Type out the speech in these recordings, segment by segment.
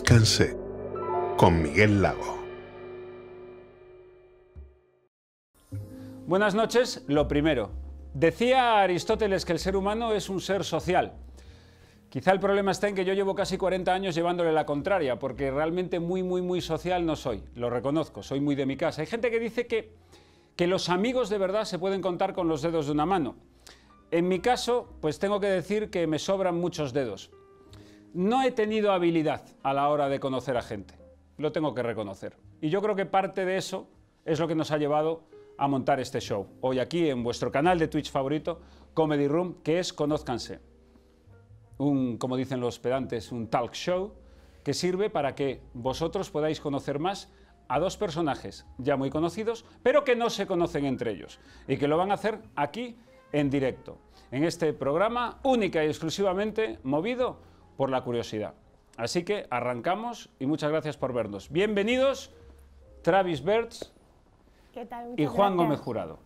canse con Miguel Lago. Buenas noches, lo primero. Decía Aristóteles que el ser humano es un ser social. Quizá el problema está en que yo llevo casi 40 años llevándole la contraria, porque realmente muy, muy, muy social no soy. Lo reconozco, soy muy de mi casa. Hay gente que dice que, que los amigos de verdad se pueden contar con los dedos de una mano. En mi caso, pues tengo que decir que me sobran muchos dedos. No he tenido habilidad a la hora de conocer a gente, lo tengo que reconocer. Y yo creo que parte de eso es lo que nos ha llevado a montar este show, hoy aquí en vuestro canal de Twitch favorito, Comedy Room, que es Conózcanse. Un, como dicen los pedantes, un talk show que sirve para que vosotros podáis conocer más a dos personajes ya muy conocidos, pero que no se conocen entre ellos y que lo van a hacer aquí en directo, en este programa única y exclusivamente movido por la curiosidad. Así que arrancamos y muchas gracias por vernos. Bienvenidos Travis Bertz ¿Qué tal? y Juan Gómez Jurado.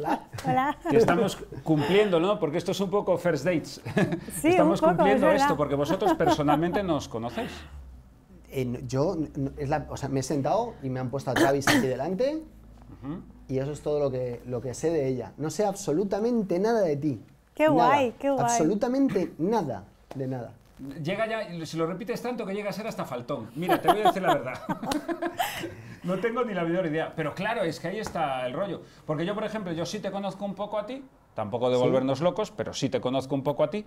Hola. Hola. estamos cumpliendo, ¿no? Porque esto es un poco first dates. Sí, estamos cumpliendo esto porque vosotros personalmente nos conocéis. yo la, o sea, me he sentado y me han puesto a Travis aquí delante y eso es todo lo que, lo que sé de ella. No sé absolutamente nada de ti. Qué guay, qué guay. Absolutamente nada de nada. Llega ya, si lo repites tanto que llega a ser hasta faltón. Mira, te voy a decir la verdad. no tengo ni la menor idea. Pero claro, es que ahí está el rollo. Porque yo, por ejemplo, yo sí te conozco un poco a ti, tampoco de volvernos locos, pero sí te conozco un poco a ti.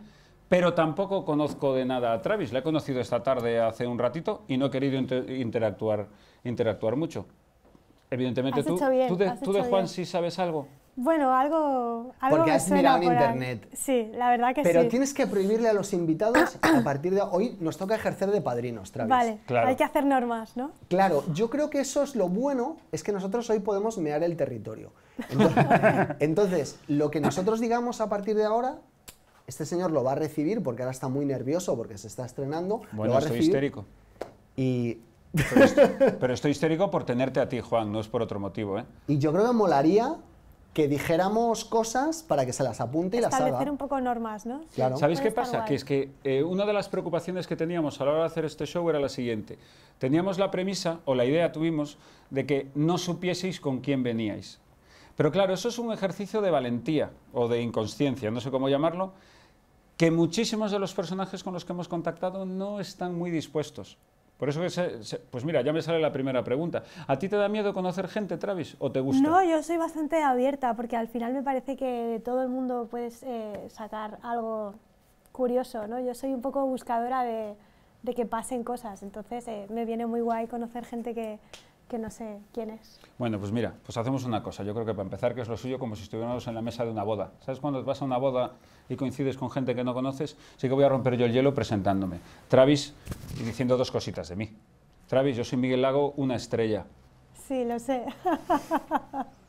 Pero tampoco conozco de nada a Travis. La he conocido esta tarde hace un ratito y no he querido interactuar, interactuar mucho. Evidentemente, tú, tú, de, Juan si sí sabes algo. Bueno, algo, algo Porque has mirado en internet. Sí, la verdad que sí. Pero tienes que prohibirle a los invitados a partir de hoy nos toca ejercer de padrinos, Travis. Vale, claro. hay que hacer normas, ¿no? Claro, yo creo que eso es lo bueno, es que nosotros hoy podemos mear el territorio. Entonces, lo que nosotros digamos a partir de ahora este señor lo va a recibir porque ahora está muy nervioso porque se está estrenando. Bueno, lo va estoy histérico. Y pero, estoy, pero, histérico por tenerte a ti, Juan, no es por otro motivo. ¿eh? Y yo creo que molaría que dijéramos cosas para que se las apunte y las haga. Establecer un poco normas, ¿no? Claro. ¿Sabéis qué pasa? Que es que eh, una de las preocupaciones que teníamos a la hora de hacer este show era la siguiente. Teníamos la premisa, o la idea tuvimos, de que no supieseis con quién veníais. Pero claro, eso es un ejercicio de valentía o de inconsciencia, no sé cómo llamarlo, que muchísimos de los personajes con los que hemos contactado no están muy dispuestos. Por eso que pues mira, ya me sale la primera pregunta. ¿A ti te da miedo conocer gente, Travis, o te gusta? No, yo soy bastante abierta porque al final me parece que de todo el mundo puedes eh, sacar algo curioso, ¿no? Yo soy un poco buscadora de, que pasen cosas, entonces eh, me viene muy guay conocer gente que, que no sé quién es. Bueno, pues mira, pues hacemos una cosa. Yo creo que para empezar, que es lo suyo, como si estuviéramos en la mesa de una boda. ¿Sabes cuando vas a una boda y coincides con gente que no conoces? Sí que voy a romper yo el hielo presentándome. Travis, y diciendo dos cositas de mí. Travis, yo soy Miguel Lago, una estrella. Sí, lo sé.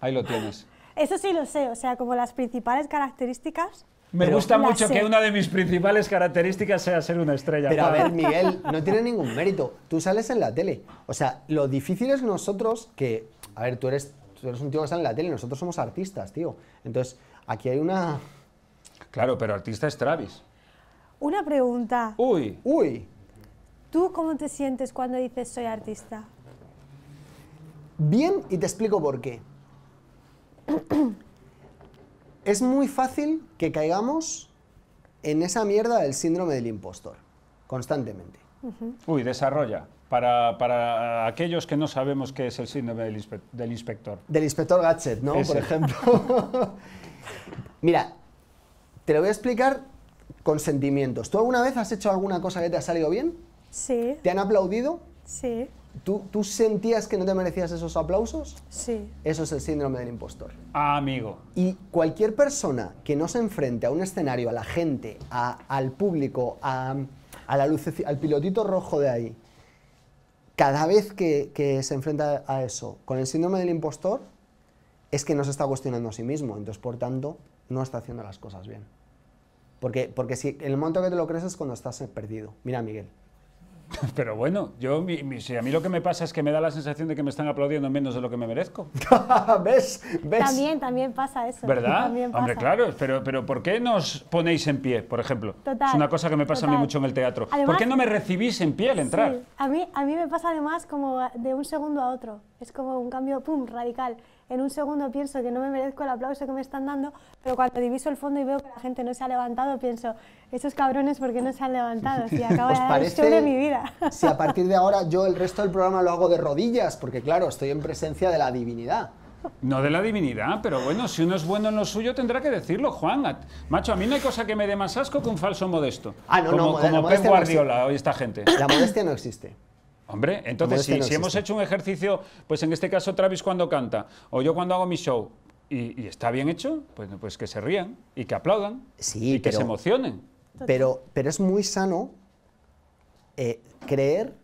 Ahí lo tienes. Eso sí lo sé, o sea, como las principales características me gusta mucho que una de mis principales características sea ser una estrella. Pero a ver, Miguel, no tiene ningún mérito. Tú sales en la tele. O sea, lo difícil es nosotros que. A ver, tú eres, eres un tío que sale en la tele, nosotros somos artistas, tío. Entonces, aquí hay una. Claro, pero artista es Travis. Una pregunta. Uy. Uy. ¿Tú cómo te sientes cuando dices soy artista? Bien, y te explico por qué es muy fácil que caigamos en esa mierda del síndrome del impostor, constantemente. Uy, desarrolla. Para, aquellos que no sabemos qué es el síndrome del, inspector. Del inspector Gadget, ¿no? Por ejemplo. Mira, te lo voy a explicar con sentimientos. ¿Tú alguna vez has hecho alguna cosa que te ha salido bien? Sí. ¿Te han aplaudido? Sí. ¿Tú, sentías que no te merecías esos aplausos? Sí. Eso es el síndrome del impostor. Ah, amigo. Y cualquier persona que no se enfrente a un escenario, a la gente, al público, a, la luz, al pilotito rojo de ahí, cada vez que, se enfrenta a eso con el síndrome del impostor, es que no se está cuestionando a sí mismo. Entonces, por tanto, no está haciendo las cosas bien. Porque, porque si el momento que te lo crees es cuando estás perdido. Mira, Miguel, Pero bueno, yo, si a mí lo que me pasa es que me da la sensación de que me están aplaudiendo menos de lo que me merezco. ¿Ves? También, también pasa eso. ¿Verdad? Hombre, claro, pero, pero ¿por qué nos ponéis en pie, por ejemplo? es una cosa que me pasa a mí mucho en el teatro. ¿Por qué no me recibís en pie al entrar? A, mí, a mí me pasa además como de un segundo a otro. Es como un cambio, ¡pum!, radical en un segundo pienso que no me merezco el aplauso que me están dando, pero cuando diviso el fondo y veo que la gente no se ha levantado, pienso, esos cabrones, ¿por qué no se han levantado? Si acabo de dar de mi vida. si a partir de ahora yo el resto del programa lo hago de rodillas, porque claro, estoy en presencia de la divinidad. No de la divinidad, pero bueno, si uno es bueno en lo suyo tendrá que decirlo, Juan. macho, a mí no hay cosa que me dé más asco que un falso modesto. Ah, no, como, no, como Pep Guardiola hoy esta gente. La modestia no existe. Hombre, entonces este si, hemos hecho un ejercicio, pues en este caso Travis cuando canta, o yo cuando hago mi show, y, está bien hecho, pues, pues, que se rían y que aplaudan y que se emocionen. Pero, pero es muy sano eh, creer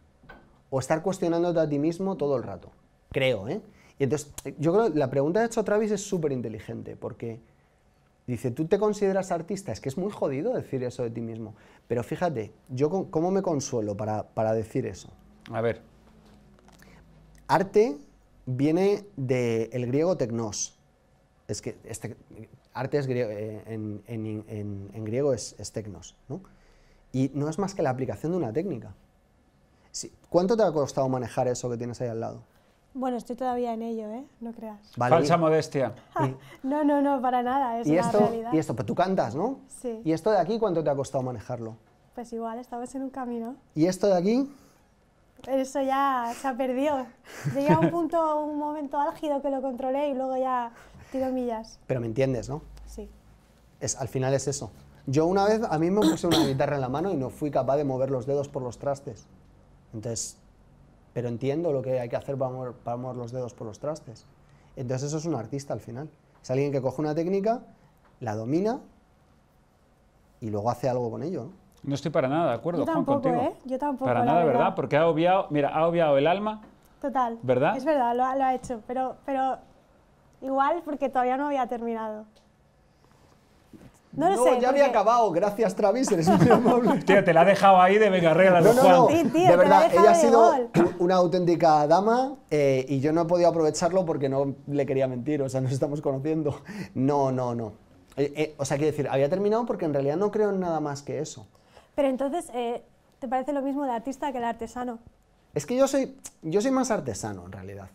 o estar cuestionándote a ti mismo todo el rato. Creo, ¿eh? Y entonces, yo creo que la pregunta que ha hecho Travis es súper inteligente, porque dice, ¿tú te consideras artista? Es que es muy jodido decir eso de ti mismo. Pero fíjate, yo ¿cómo me consuelo para decir eso? A ver. Arte viene del el griego tecnos. Es que este, arte es griego, eh, en, en, en, griego es, technos, tecnos. ¿no? Y no es más que la aplicación de una técnica. ¿Cuánto te ha costado manejar eso que tienes ahí al lado? Bueno, estoy todavía en ello, ¿eh? No creas. Falsa modestia. Ah, no, no, no, para nada, es ¿Y esto, realidad. Y esto, pues tú cantas, ¿no? Sí. ¿Y esto de aquí cuánto te ha costado manejarlo? Pues igual, estabas en un camino. ¿Y esto de aquí? eso ya se ha perdido. un punto, un momento álgido que lo controlé y luego ya tiro millas. Pero me entiendes, ¿no? Sí. al final es eso. Yo una vez, a mí me puse una guitarra en la mano y no fui capaz de mover los dedos por los trastes. Entonces, pero entiendo lo que hay que hacer para mover, para mover los dedos por los trastes. Entonces eso es un artista al final. Es alguien que coge una técnica, la domina y luego hace algo con ello, ¿no? No estoy para nada de acuerdo, Yo tampoco, ¿eh? Yo tampoco. Para nada, verdad. Porque ha obviado, mira, ha obviado el alma. Total. ¿Verdad? Es verdad, lo, ha, hecho. Pero, pero igual porque todavía no había terminado. No, lo sé, ya había acabado, gracias Travis, eres muy amable. Tío, te la ha dejado ahí de venga, arregla no, no, No. de verdad, ella ha sido una auténtica dama eh, y yo no he podido aprovecharlo porque no le quería mentir, o sea, nos estamos conociendo. No, no, no. Eh, eh, o sea, quiero decir, había terminado porque en realidad no creo en nada más que eso. Pero entonces, eh, ¿te parece lo mismo el artista que el artesano? Es que yo soy, yo soy más artesano, en realidad.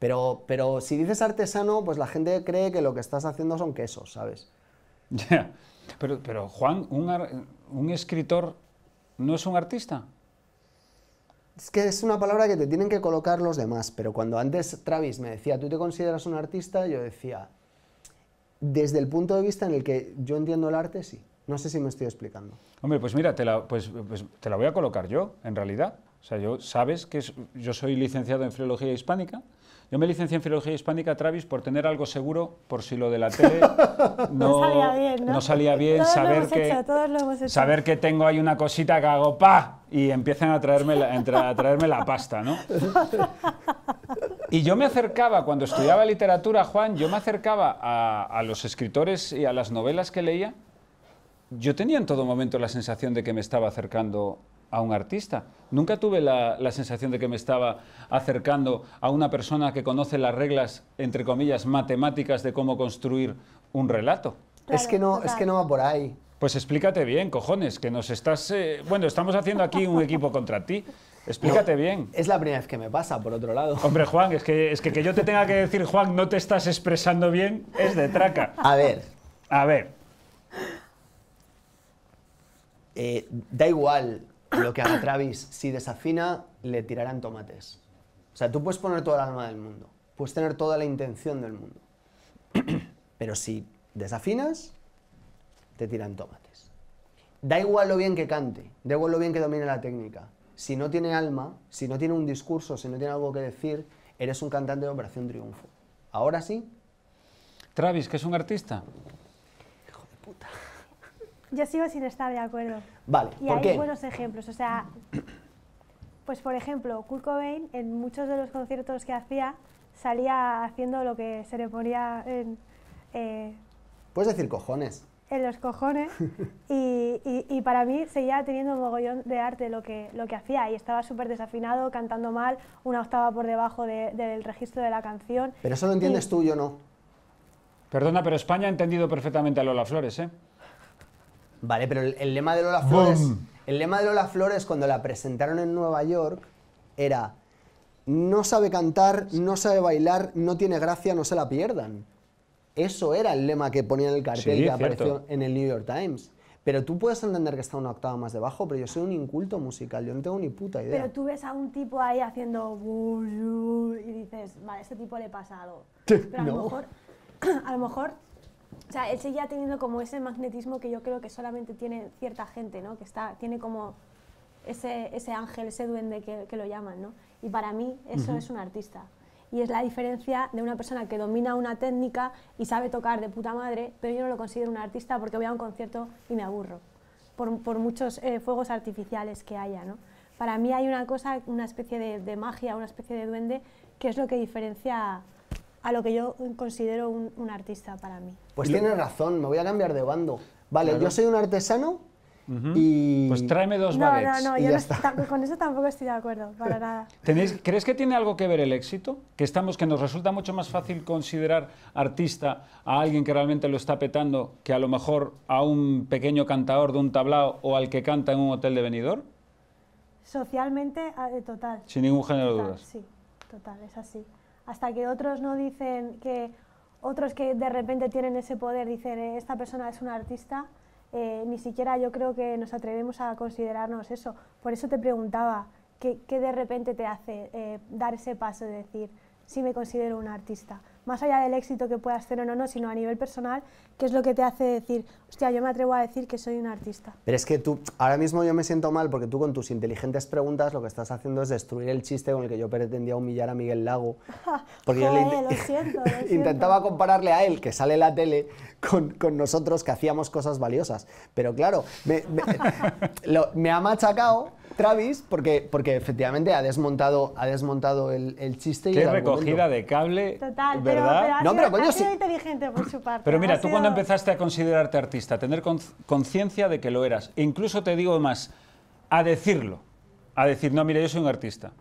Pero, pero si dices artesano, pues la gente cree que lo que estás haciendo son quesos, ¿sabes? Ya. Pero, Juan, un, un escritor no es un artista. Es que es una palabra que te tienen que colocar los demás, pero cuando antes Travis me decía, ¿tú te consideras un artista? Yo decía, desde el punto de vista en el que yo entiendo el arte, sí. No sé si me estoy explicando. Hombre, pues mira, te la, pues, pues, te la voy a colocar yo, en realidad. O sea, yo, sabes que yo soy licenciado en Filología Hispánica. Yo me licencié en Filología Hispánica, Travis, por tener algo seguro, por si lo de la tele no, salía bien, saber, que, saber que tengo ahí una cosita que hago ¡pa! y empiezan a traerme la, a traerme la pasta, ¿no? Y yo me acercaba, cuando estudiaba literatura, Juan, yo me acercaba a los escritores y a las novelas que leía yo tenía en todo momento la sensación de que me estaba acercando a un artista. Nunca tuve la, sensación de que me estaba acercando a una persona que conoce las reglas, entre comillas, matemáticas de cómo construir un relato. es, que no, es que no va por ahí. Pues explícate bien, cojones, que nos estás... Eh, bueno, estamos haciendo aquí un equipo contra ti. Explícate bien. Es la primera vez que me pasa, por otro lado. Hombre, Juan, es que, es que que yo te tenga que decir, Juan, no te estás expresando bien, es de traca. A ver. A ver. Eh, da igual lo que haga Travis, si desafina, le tirarán tomates. O sea, tú puedes poner toda la alma del mundo, puedes tener toda la intención del mundo, pero si desafinas, te tiran tomates. Da igual lo bien que cante, da igual lo bien que domine la técnica. Si no tiene alma, si no tiene un discurso, si no tiene algo que decir, eres un cantante de Operación Triunfo. Ahora sí. Travis, que es un artista. Hijo de puta. Yo sigo sin estar de acuerdo. Vale, y hay buenos ejemplos. O sea, pues por ejemplo, Kurt Cobain en muchos de los conciertos que hacía salía haciendo lo que se le ponía en... Eh, Puedes decir cojones. En los cojones. y, y, para mí seguía teniendo un mogollón de arte lo que, lo que hacía. Y estaba súper desafinado, cantando mal, una octava por debajo del registro de la canción. Pero eso lo entiendes y... tú, yo no. Perdona, pero España ha entendido perfectamente a Lola Flores, ¿eh? Vale, pero el, lema de Lola Flores. El lema de Lola Flores cuando la presentaron en Nueva York era no sabe cantar, no sabe bailar, no tiene gracia, no se la pierdan. Eso era el lema que ponía en el cartel y que apareció en el New York Times. Pero tú puedes entender que está una octava más debajo, pero yo soy un inculto musical, yo no tengo ni puta idea. Pero tú ves a un tipo ahí haciendo y dices, vale, este tipo le pasa pasado. Pero a, lo mejor, a lo mejor o sea, él seguía teniendo como ese magnetismo que yo creo que solamente tiene cierta gente, ¿no? Que está, tiene como ese, ese ángel, ese duende que, lo llaman, ¿no? Y para mí eso es un artista. Y es la diferencia de una persona que domina una técnica y sabe tocar de puta madre, pero yo no lo considero un artista porque voy a un concierto y me aburro, por, por muchos eh, fuegos artificiales que haya, ¿no? Para mí hay una cosa, una especie de, de magia, una especie de duende, que es lo que diferencia a lo que yo considero un, artista para mí. Pues tienes razón, me voy a cambiar de bando. Vale, yo soy un artesano y... Pues tráeme dos no, No, no, yo con eso tampoco estoy de acuerdo, para nada. ¿Tenéis, ¿Crees que tiene algo que ver el éxito? Que, estamos, que nos resulta mucho más fácil considerar artista a alguien que realmente lo está petando que a lo mejor a un pequeño cantador de un tablao o al que canta en un hotel de venidor? Socialmente, eh, total. Sin ningún género de dudas. Sí, total, es así hasta que otros no dicen que otros que de repente tienen ese poder dicen eh, esta persona es un artista, eh, ni siquiera yo creo que nos atrevemos a considerarnos eso. Por eso te preguntaba, ¿qué, de repente te hace eh, dar ese paso de decir si me considero un artista? Más allá del éxito que puedas tener o no, sino a nivel personal, ¿qué es lo que te hace decir, Hostia, yo me atrevo a decir que soy un artista. Pero es que tú, ahora mismo yo me siento mal porque tú con tus inteligentes preguntas lo que estás haciendo es destruir el chiste con el que yo pretendía humillar a Miguel Lago. Porque yo le intentaba compararle a él, que sale la tele, con, con, nosotros que hacíamos cosas valiosas. Pero claro, me, ha machacado Travis porque, porque efectivamente ha desmontado, ha desmontado el, chiste. Qué y la recogida de cable. Total, ¿verdad? Pero, ha no, sido, pero inteligente por su parte. Pero mira, tú cuando empezaste a considerarte artista, tener conciencia de que lo eras. E incluso te digo más, a decirlo, a decir, no, mira, yo soy un artista.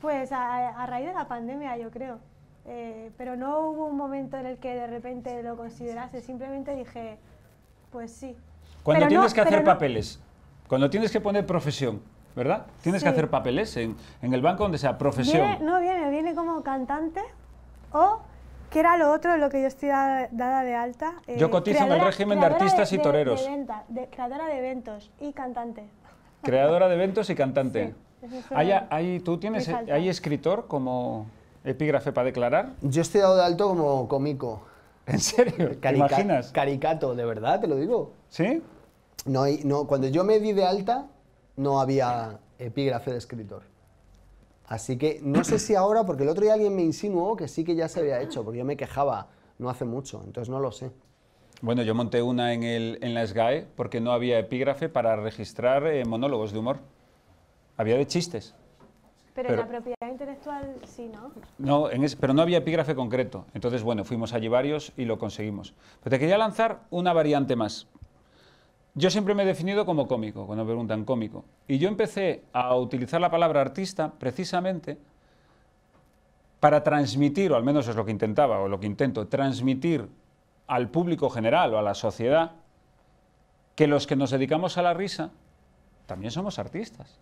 Pues a, raíz de la pandemia, yo creo. Eh, pero no hubo un momento en el que de repente lo considerase, simplemente dije, pues sí. Cuando tienes que hacer papeles, cuando tienes que poner profesión, ¿verdad? Tienes que hacer papeles en, el banco donde sea profesión. no viene, viene como cantante o ¿Qué era lo otro de lo que yo estoy dada, de alta? Eh, yo cotizo en el régimen de artistas y toreros. De, creadora de eventos y cantante. Creadora de eventos y cantante. hay, tú tienes ahí escritor como epígrafe para declarar? Yo estoy dado de alto como cómico. ¿En serio? imaginas? Caricato, de verdad, te lo digo. ¿Sí? No, no, cuando yo me di de alta, no había epígrafe de escritor. Así que no sé si ahora, porque el otro día alguien me insinuó que sí que ya se había hecho, porque yo me quejaba no hace mucho, entonces no lo sé. Bueno, yo monté una en, el, en la SGAE porque no había epígrafe para registrar eh, monólogos de humor. Había de chistes. Pero, en la propiedad intelectual sí, ¿no? No, pero no había epígrafe concreto. Entonces, bueno, fuimos allí varios y lo conseguimos. Pero te quería lanzar una variante más, yo siempre me he definido como cómico, cuando me preguntan cómico. Y yo empecé a utilizar la palabra artista precisamente para transmitir, o al menos es lo que intentaba, o lo que intento, transmitir al público general o a la sociedad que los que nos dedicamos a la risa también somos artistas.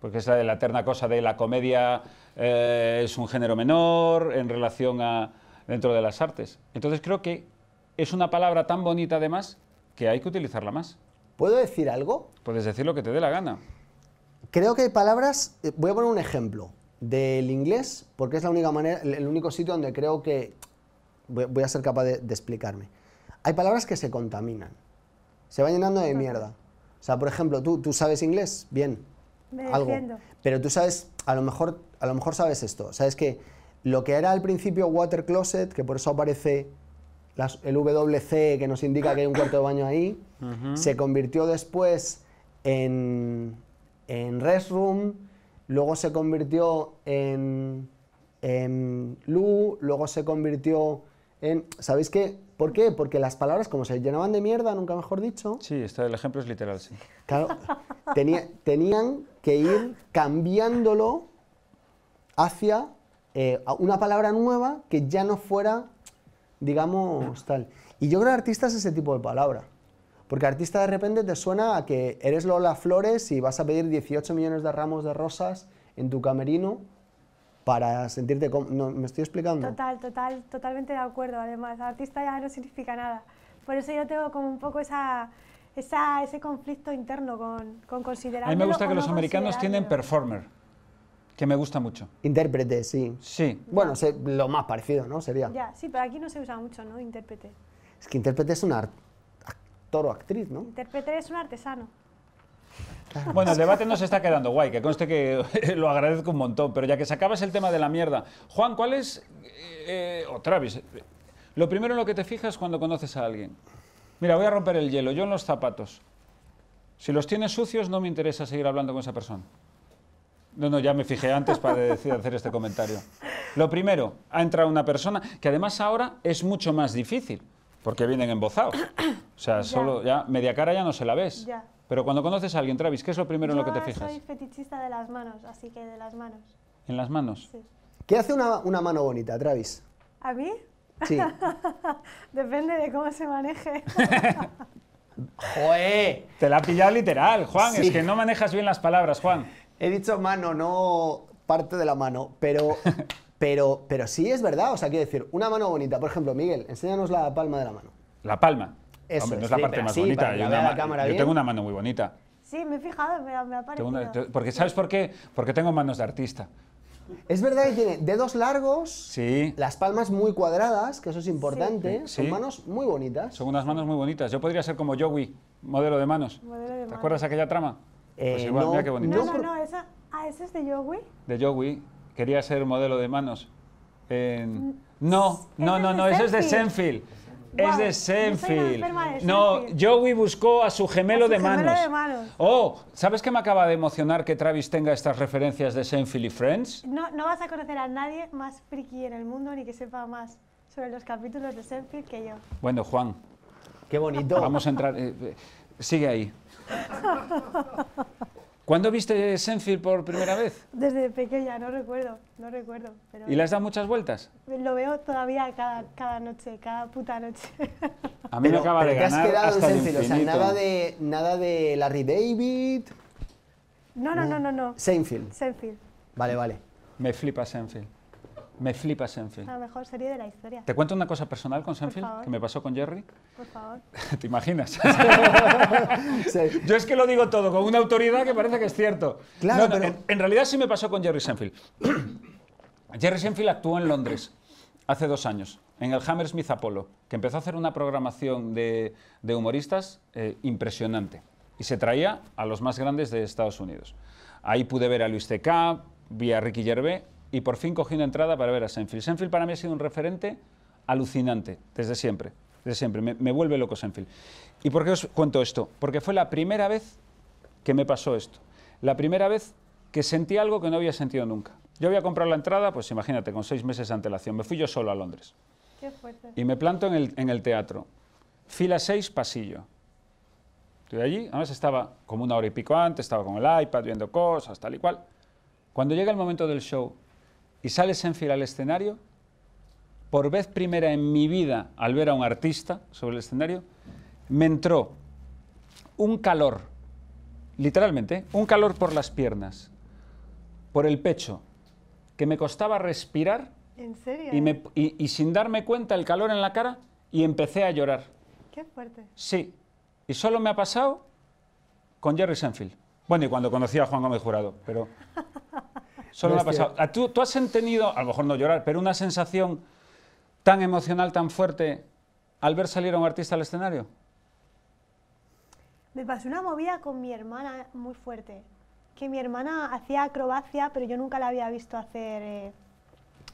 Porque esa de la eterna cosa de la comedia eh, es un género menor en relación a dentro de las artes. Entonces creo que es una palabra tan bonita además que hay que utilizarla más. ¿Puedo decir algo? Puedes decir lo que te dé la gana. Creo que hay palabras, eh, voy a poner un ejemplo del inglés, porque es la única manera, el único sitio donde creo que voy a ser capaz de, explicarme. Hay palabras que se contaminan, se van llenando de mierda. O sea, por ejemplo, tú, tú sabes inglés, bien, Me algo. Pero tú sabes, a lo mejor, a lo mejor sabes esto, sabes que lo que era al principio water closet, que por eso aparece el WC que nos indica que hay un cuarto de baño ahí, se convirtió después en, en restroom, luego se convirtió en, en lu, luego se convirtió en... ¿Sabéis qué? ¿Por qué? Porque las palabras, como se llenaban de mierda, nunca mejor dicho... Sí, este, el ejemplo es literal, sí. Claro, tenían que ir cambiándolo hacia eh, una palabra nueva que ya no fuera digamos, tal. Y yo creo que artista es ese tipo de palabra. Porque artista de repente te suena a que eres Lola Flores y vas a pedir 18 millones de ramos de rosas en tu camerino para sentirte no, ¿Me estoy explicando? Total, total, totalmente de acuerdo. Además, artista ya no significa nada. Por eso yo tengo como un poco ese conflicto interno con, considerar A mí me gusta que los americanos tienen performer que me gusta mucho. Intérprete, sí. Sí. Bueno, lo más parecido, ¿no? Sería. Ya, sí, pero aquí no se usa mucho, ¿no? Intérprete. Es que intérprete es un actor o actriz, ¿no? Intérprete es un artesano. Bueno, el debate nos está quedando guay, que conste que lo agradezco un montón, pero ya que se acabas el tema de la mierda. Juan, ¿cuál es, eh, eh, o Travis, lo primero en lo que te fijas cuando conoces a alguien? Mira, voy a romper el hielo, yo en los zapatos. Si los tienes sucios, no me interesa seguir hablando con esa persona. No, no, ya me fijé antes para decir hacer este comentario. Lo primero, ha entrado una persona que además ahora es mucho más difícil, porque vienen embozados. O sea, solo ya media cara ya no se la ves. Pero cuando conoces a alguien, Travis, ¿qué es lo primero en lo que te fijas? soy fetichista de las manos, así que de las manos. ¿En las manos? Sí. ¿Qué hace una, mano bonita, Travis? ¿A mí? Sí. Depende de cómo se maneje. ¡Joder! Te la ha pillado literal, Juan. Es que no manejas bien las palabras, Juan. He dicho mano, no parte de la mano, pero, pero, pero sí es verdad. O sea, quiero decir, una mano bonita. Por ejemplo, Miguel, enséñanos la palma de la mano. La palma. Eso no es la parte más bonita. Yo, yo tengo una mano muy bonita. Sí, me he fijado, me, me ha parecido. porque ¿sabes por qué? Porque tengo manos de artista. Es verdad que tiene dedos largos, las palmas muy cuadradas, que eso es importante, son manos muy bonitas. Son unas manos muy bonitas. Yo podría ser como Joey, modelo de manos. de ¿Te acuerdas aquella trama? Pues eh, no, mira qué bonito. No, no, no, esa, ah, ese es de Joey? De Joey? Quería ser modelo de manos. Mm, no, no, no, no, eso es de Senfield. es de Senfield. No, Joey buscó a su gemelo, de, manos. de, Oh, ¿sabes qué me acaba de emocionar que Travis tenga estas referencias de Senfield y Friends? No, no vas a conocer a nadie más friki en el mundo ni que sepa más sobre los capítulos de Senfield que yo. Bueno, Juan. Qué bonito. Vamos a entrar. Eh, eh, Sigue ahí. ¿Cuándo viste Senfil por primera vez? Desde pequeña, no recuerdo, no recuerdo. ¿Y le has muchas vueltas? Lo veo todavía cada, cada noche, cada puta noche. A mí no acaba de ganar. has quedado en O nada de, nada de Larry David. No, no, no, no. no. Vale, vale. Me flipa Seinfeld. Me flipa Senfield. La mejor serie de la historia. ¿Te cuento una cosa personal con Senfield que me pasó con Jerry? Por favor. ¿Te imaginas? Yo es que lo digo todo con una autoridad que parece que es cierto. Claro, en, realidad sí me pasó con Jerry Senfield. Jerry Senfield actuó en Londres hace dos años, en el Hammersmith Apollo, que empezó a hacer una programación de, humoristas eh, impresionante y se traía a los más grandes de Estados Unidos. Ahí pude ver a Luis C.K., vi a Ricky Gervais y por fin cogí una entrada para ver a Senfil. Senfil para mí ha sido un referente alucinante, desde siempre, desde siempre. Me, vuelve loco Senfil. ¿Y por qué os cuento esto? Porque fue la primera vez que me pasó esto. La primera vez que sentí algo que no había sentido nunca. Yo había comprado la entrada, pues imagínate, con seis meses de antelación. Me fui yo solo a Londres. Qué fuerte. Y me planto en el, en el teatro. Fila 6, pasillo. Estoy allí, además estaba como una hora y pico antes, estaba con el iPad viendo cosas, tal y cual. Cuando llega el momento del show, y sale Senfil al escenario, por vez primera en mi vida al ver a un artista sobre el escenario, me entró un calor, literalmente, ¿eh? un calor por las piernas, por el pecho, que me costaba respirar. ¿En serio? Y, sin darme cuenta el calor en la cara y empecé a llorar. Qué fuerte. Sí, y solo me ha pasado con Jerry Senfil Bueno, y cuando conocí a Juan Gómez Jurado, pero Solo me ha pasado. Ah, ¿Tú, has tenido, a lo mejor no llorar, pero una sensación tan emocional, tan fuerte al ver salir a un artista al escenario? Me pasó una movida con mi hermana muy fuerte, que mi hermana hacía acrobacia, pero yo nunca la había visto hacer eh,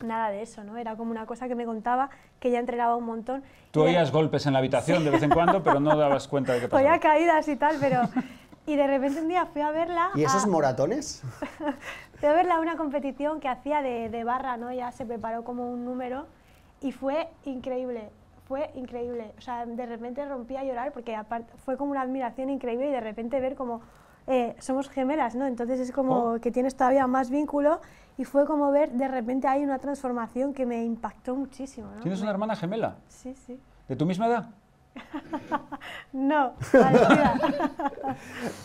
nada de eso, ¿no? Era como una cosa que me contaba, que ella entrenaba un montón. Tú oías golpes en la habitación de vez en cuando, pero no dabas cuenta de qué pasaba. Oía caídas y tal, pero... Y de repente un día fui a verla... ¿Y esos moratones? de verla una competición que hacía de, de barra, ¿no? Ya se preparó como un número y fue increíble, fue increíble. O sea, de repente rompí a llorar porque aparte fue como una admiración increíble y de repente ver como eh, somos gemelas, ¿no? Entonces es como oh. que tienes todavía más vínculo y fue como ver de repente hay una transformación que me impactó muchísimo. ¿no? ¿Tienes una hermana gemela? Sí, sí. ¿De tu misma edad? no,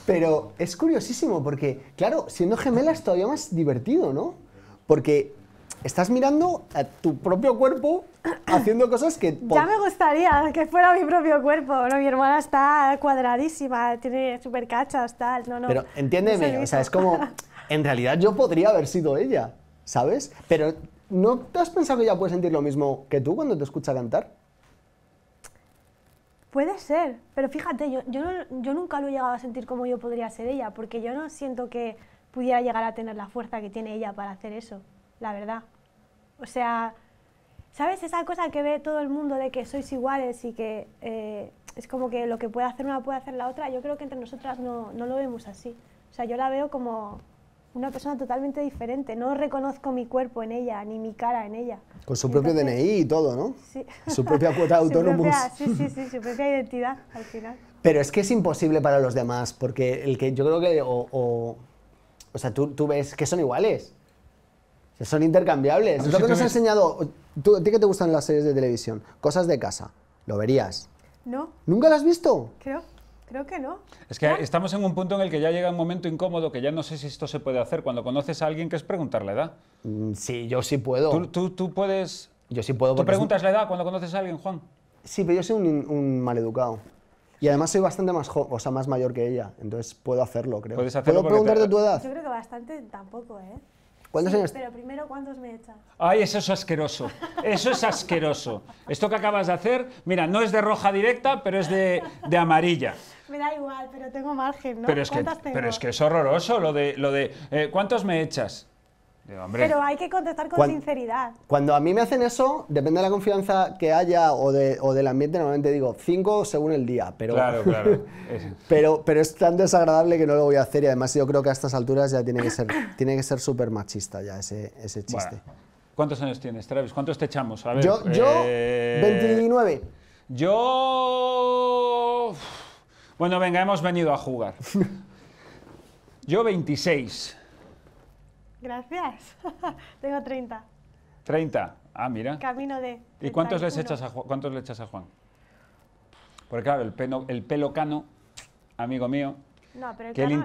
Pero es curiosísimo porque, claro, siendo gemelas todavía más divertido, ¿no? Porque estás mirando a tu propio cuerpo haciendo cosas que... Ya me gustaría que fuera mi propio cuerpo, ¿no? Mi hermana está cuadradísima, tiene super cachas, tal, no, Pero entiéndeme, o sea, es como... En realidad yo podría haber sido ella, ¿sabes? Pero ¿no te has pensado que ella puede sentir lo mismo que tú cuando te escucha cantar? Puede ser, pero fíjate, yo, yo, nunca lo he llegado a sentir como yo podría ser ella, porque yo no siento que pudiera llegar a tener la fuerza que tiene ella para hacer eso, la verdad. O sea, ¿sabes? Esa cosa que ve todo el mundo de que sois iguales y que eh, es como que lo que puede hacer una puede hacer la otra, yo creo que entre nosotras no, no lo vemos así. O sea, yo la veo como una persona totalmente diferente. No reconozco mi cuerpo en ella, ni mi cara en ella. Con su propio DNI y todo, ¿no? Sí. Su propia cuota de sí, sí, sí, su propia identidad al final. Pero es que es imposible para los demás, porque el que yo creo que... O, sea, tú, tú, ves que son iguales. son intercambiables. Lo que nos ha enseñado... ¿tú, ¿A ti te gustan las series de televisión? Cosas de casa. ¿Lo verías? No. ¿Nunca las has visto? Creo. Creo que no. Es que estamos en un punto en el que ya llega un momento incómodo que ya no sé si esto se puede hacer cuando conoces a alguien que es preguntarle la edad. Mm, sí, yo sí puedo. Tú, tú, puedes... Yo sí puedo. ¿Tú preguntas la edad cuando conoces a alguien, Juan? Sí, pero yo soy un, un maleducado. Y además soy bastante más, o sea, más mayor que ella, entonces puedo hacerlo, creo. Puedes hacerlo ¿Puedo preguntarte tu edad? Yo creo que bastante tampoco, ¿eh? Pero primero, ¿cuántos me echas? Ay, eso es asqueroso. Eso es asqueroso. Esto que acabas de hacer, mira, no es de roja directa, pero es de, amarilla. Me da igual, pero tengo margen, ¿no? Pero es, que, Pero es que es horroroso lo de. Lo de eh, ¿Cuántos me echas? Pero hay que contestar con sinceridad. Cuando a mí me hacen eso, depende de la confianza que haya o, del ambiente, normalmente digo cinco según el día. Pero, claro, claro. pero, es tan desagradable que no lo voy a hacer y además yo creo que a estas alturas ya tiene que ser tiene que ser súper machista ya ese, chiste. ¿Cuántos años tienes, Travis? ¿Cuántos te echamos? yo, 29. Yo... Eh, bueno, venga, hemos venido a jugar. Yo 26. Gracias. Tengo 30. 30. Ah, mira. Camino de. ¿Y cuántos les, echas a cuántos le echas a Juan? Porque claro, el pelo, el pelo cano, amigo mío, No, Que él no,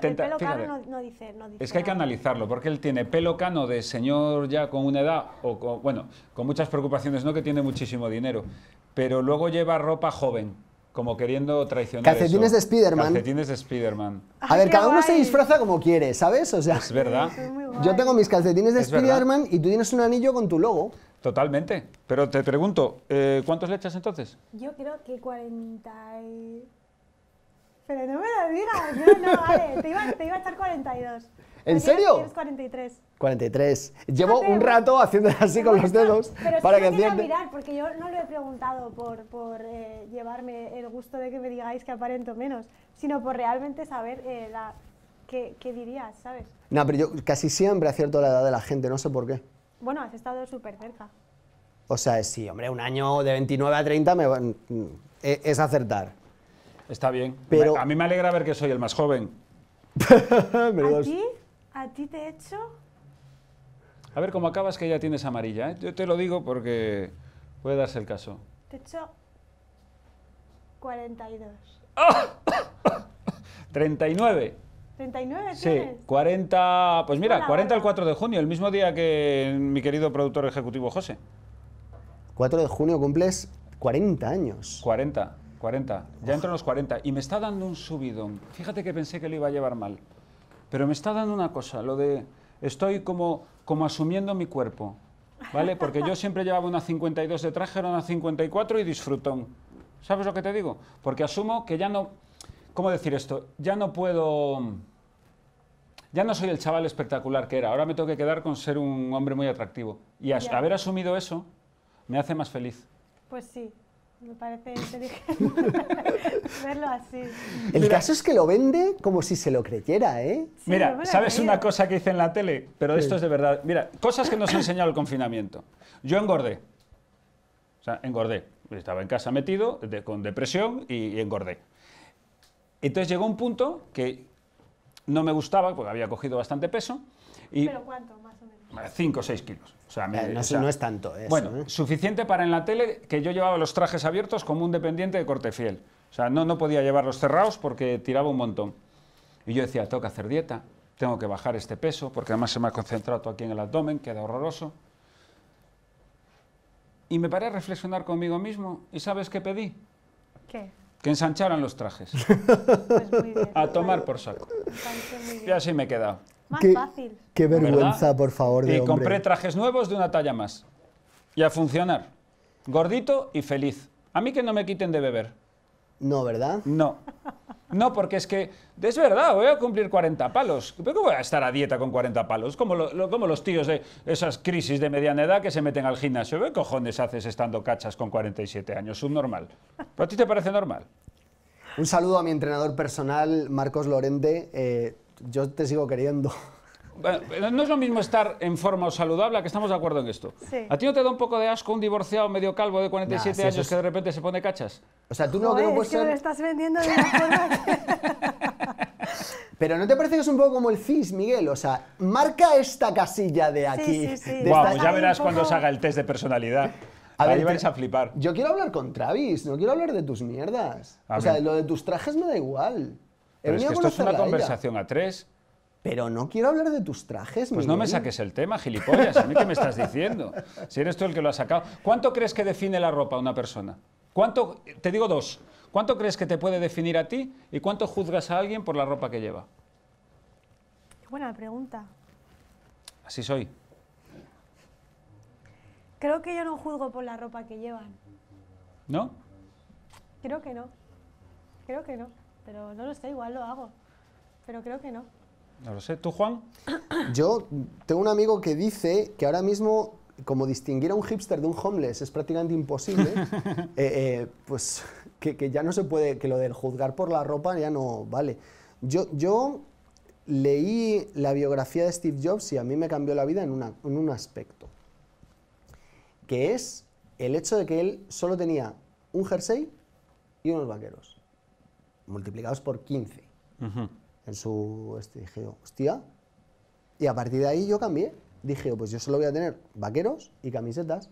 dice, no dice. es que hay que analizarlo, porque él tiene pelo cano de señor ya con una edad, o con- bueno, con muchas preocupaciones, no que tiene muchísimo dinero, pero luego lleva ropa joven como queriendo traicionar. Calcetines de Spiderman. Calcetines de Spiderman. a ver, cada uno se disfraza como quiere, ¿sabes? O sea, es verdad. Yo tengo mis calcetines de Spiderman y tú tienes un anillo con tu logo. Totalmente. Pero te pregunto, eh, ¿cuántos le echas entonces? Yo creo que 40 Pero no me lo digas, no, no, vale, te iba, te iba a echar 42. ¿En serio? Tienes 43. 43. Llevo un rato haciéndolo así con los dedos pero para que encienda. mirar, porque yo no lo he preguntado por, por eh, llevarme el gusto de que me digáis que aparento menos, sino por realmente saber eh, qué, qué, dirías, ¿sabes? No, pero yo casi siempre acierto la edad de la gente, no sé por qué. Bueno, has estado súper cerca. O sea, sí, hombre, un año de 29 a 30 me, mm, e-, es acertar. Está bien. Pero, a mí me alegra ver que soy el más joven. ¿A ti? ¿A ti te he hecho? A ver, como acabas que ya tienes amarilla, ¿eh? Yo te lo digo porque puede darse el caso. Te echo 42. 39. 39 Sí, 40, pues mira, 40 al 4 de junio, el mismo día que mi querido productor ejecutivo José. 4 de junio cumples 40 años. 40, 40, ya entro en los 40 y me está dando un subidón. Fíjate que pensé que lo iba a llevar mal, pero me está dando una cosa, lo de estoy como como asumiendo mi cuerpo, ¿vale? Porque yo siempre llevaba una 52 de traje, era una 54 y disfrutón. ¿Sabes lo que te digo? Porque asumo que ya no... ¿Cómo decir esto? Ya no puedo... Ya no soy el chaval espectacular que era. Ahora me tengo que quedar con ser un hombre muy atractivo. Y haber asumido eso me hace más feliz. Pues sí, me parece inteligente verlo así. El caso es que lo vende como si se lo creyera, ¿eh? Mira, ¿sabes una cosa que hice en la tele? Pero esto es de verdad. Mira, cosas que nos ha enseñado el confinamiento. Yo engordé. O sea, engordé. Estaba en casa metido, con depresión, y, engordé. Entonces llegó un punto que no me gustaba, porque había cogido bastante peso. Y ¿Pero cuánto? 5 o 6 kilos. Eh, no, es tanto. bueno, ¿eh? suficiente para en la tele que yo llevaba los trajes abiertos como un dependiente de corte fiel. O sea, no, no podía llevarlos cerrados porque tiraba un montón. Y yo decía, tengo que hacer dieta, tengo que bajar este peso, porque además se me ha concentrado aquí en el abdomen, queda horroroso. Y me paré a reflexionar conmigo mismo y ¿sabes qué pedí? ¿Qué? Que ensancharan los trajes. Pues a tomar por saco. Y así me he quedado. Más fácil. Qué vergüenza, por favor, de Y compré trajes nuevos de una talla más. Y a funcionar. Gordito y feliz. A mí que no me quiten de beber. No, ¿verdad? No. No, porque es que, es verdad, voy a cumplir 40 palos. ¿Pero cómo voy a estar a dieta con 40 palos? Como, como los tíos de esas crisis de mediana edad que se meten al gimnasio. ¿Qué cojones haces estando cachas con 47 años? Subnormal. ¿Pero a ti te parece normal? Un saludo a mi entrenador personal, Marcos Lorente. Eh, yo te sigo queriendo. no es lo mismo estar en forma o saludable, a que estamos de acuerdo en esto. ¿A ti no te da un poco de asco un divorciado medio calvo de 47 años que de repente se pone cachas? O sea, tú no creo que de Pero ¿no te parece que es un poco como el CIS, Miguel? O sea, marca esta casilla de aquí. Sí, pues ya verás cuando se haga el test de personalidad. A Ahí vais a flipar. Yo quiero hablar con Travis, no quiero hablar de tus mierdas. o sea, lo de tus trajes me da igual. Pero es que esto es una conversación a tres. Pero no quiero hablar de tus trajes, Pues no me saques el tema, gilipollas. ¿A mí qué me estás diciendo? Si eres tú el que lo has sacado. ¿Cuánto crees que define la ropa a una persona? ¿Cuánto? Te digo dos. ¿Cuánto crees que te puede definir a ti y cuánto juzgas a alguien por la ropa que lleva? Qué buena pregunta. Así soy. Creo que yo no juzgo por la ropa que llevan. ¿No? Creo que no. Creo que no pero no lo sé, igual lo hago. Pero creo que no. No lo sé. ¿Tú, Juan? Yo tengo un amigo que dice que ahora mismo, como distinguir a un hipster de un homeless es prácticamente imposible, eh, eh, pues que, ya no se puede, que lo de juzgar por la ropa ya no vale. Yo, yo leí la biografía de Steve Jobs y a mí me cambió la vida en, en un aspecto, que es el hecho de que él solo tenía un jersey y unos vaqueros multiplicados por 15 en su... Este, dije, hostia. Y a partir de ahí yo cambié. Dije, pues yo solo voy a tener vaqueros y camisetas.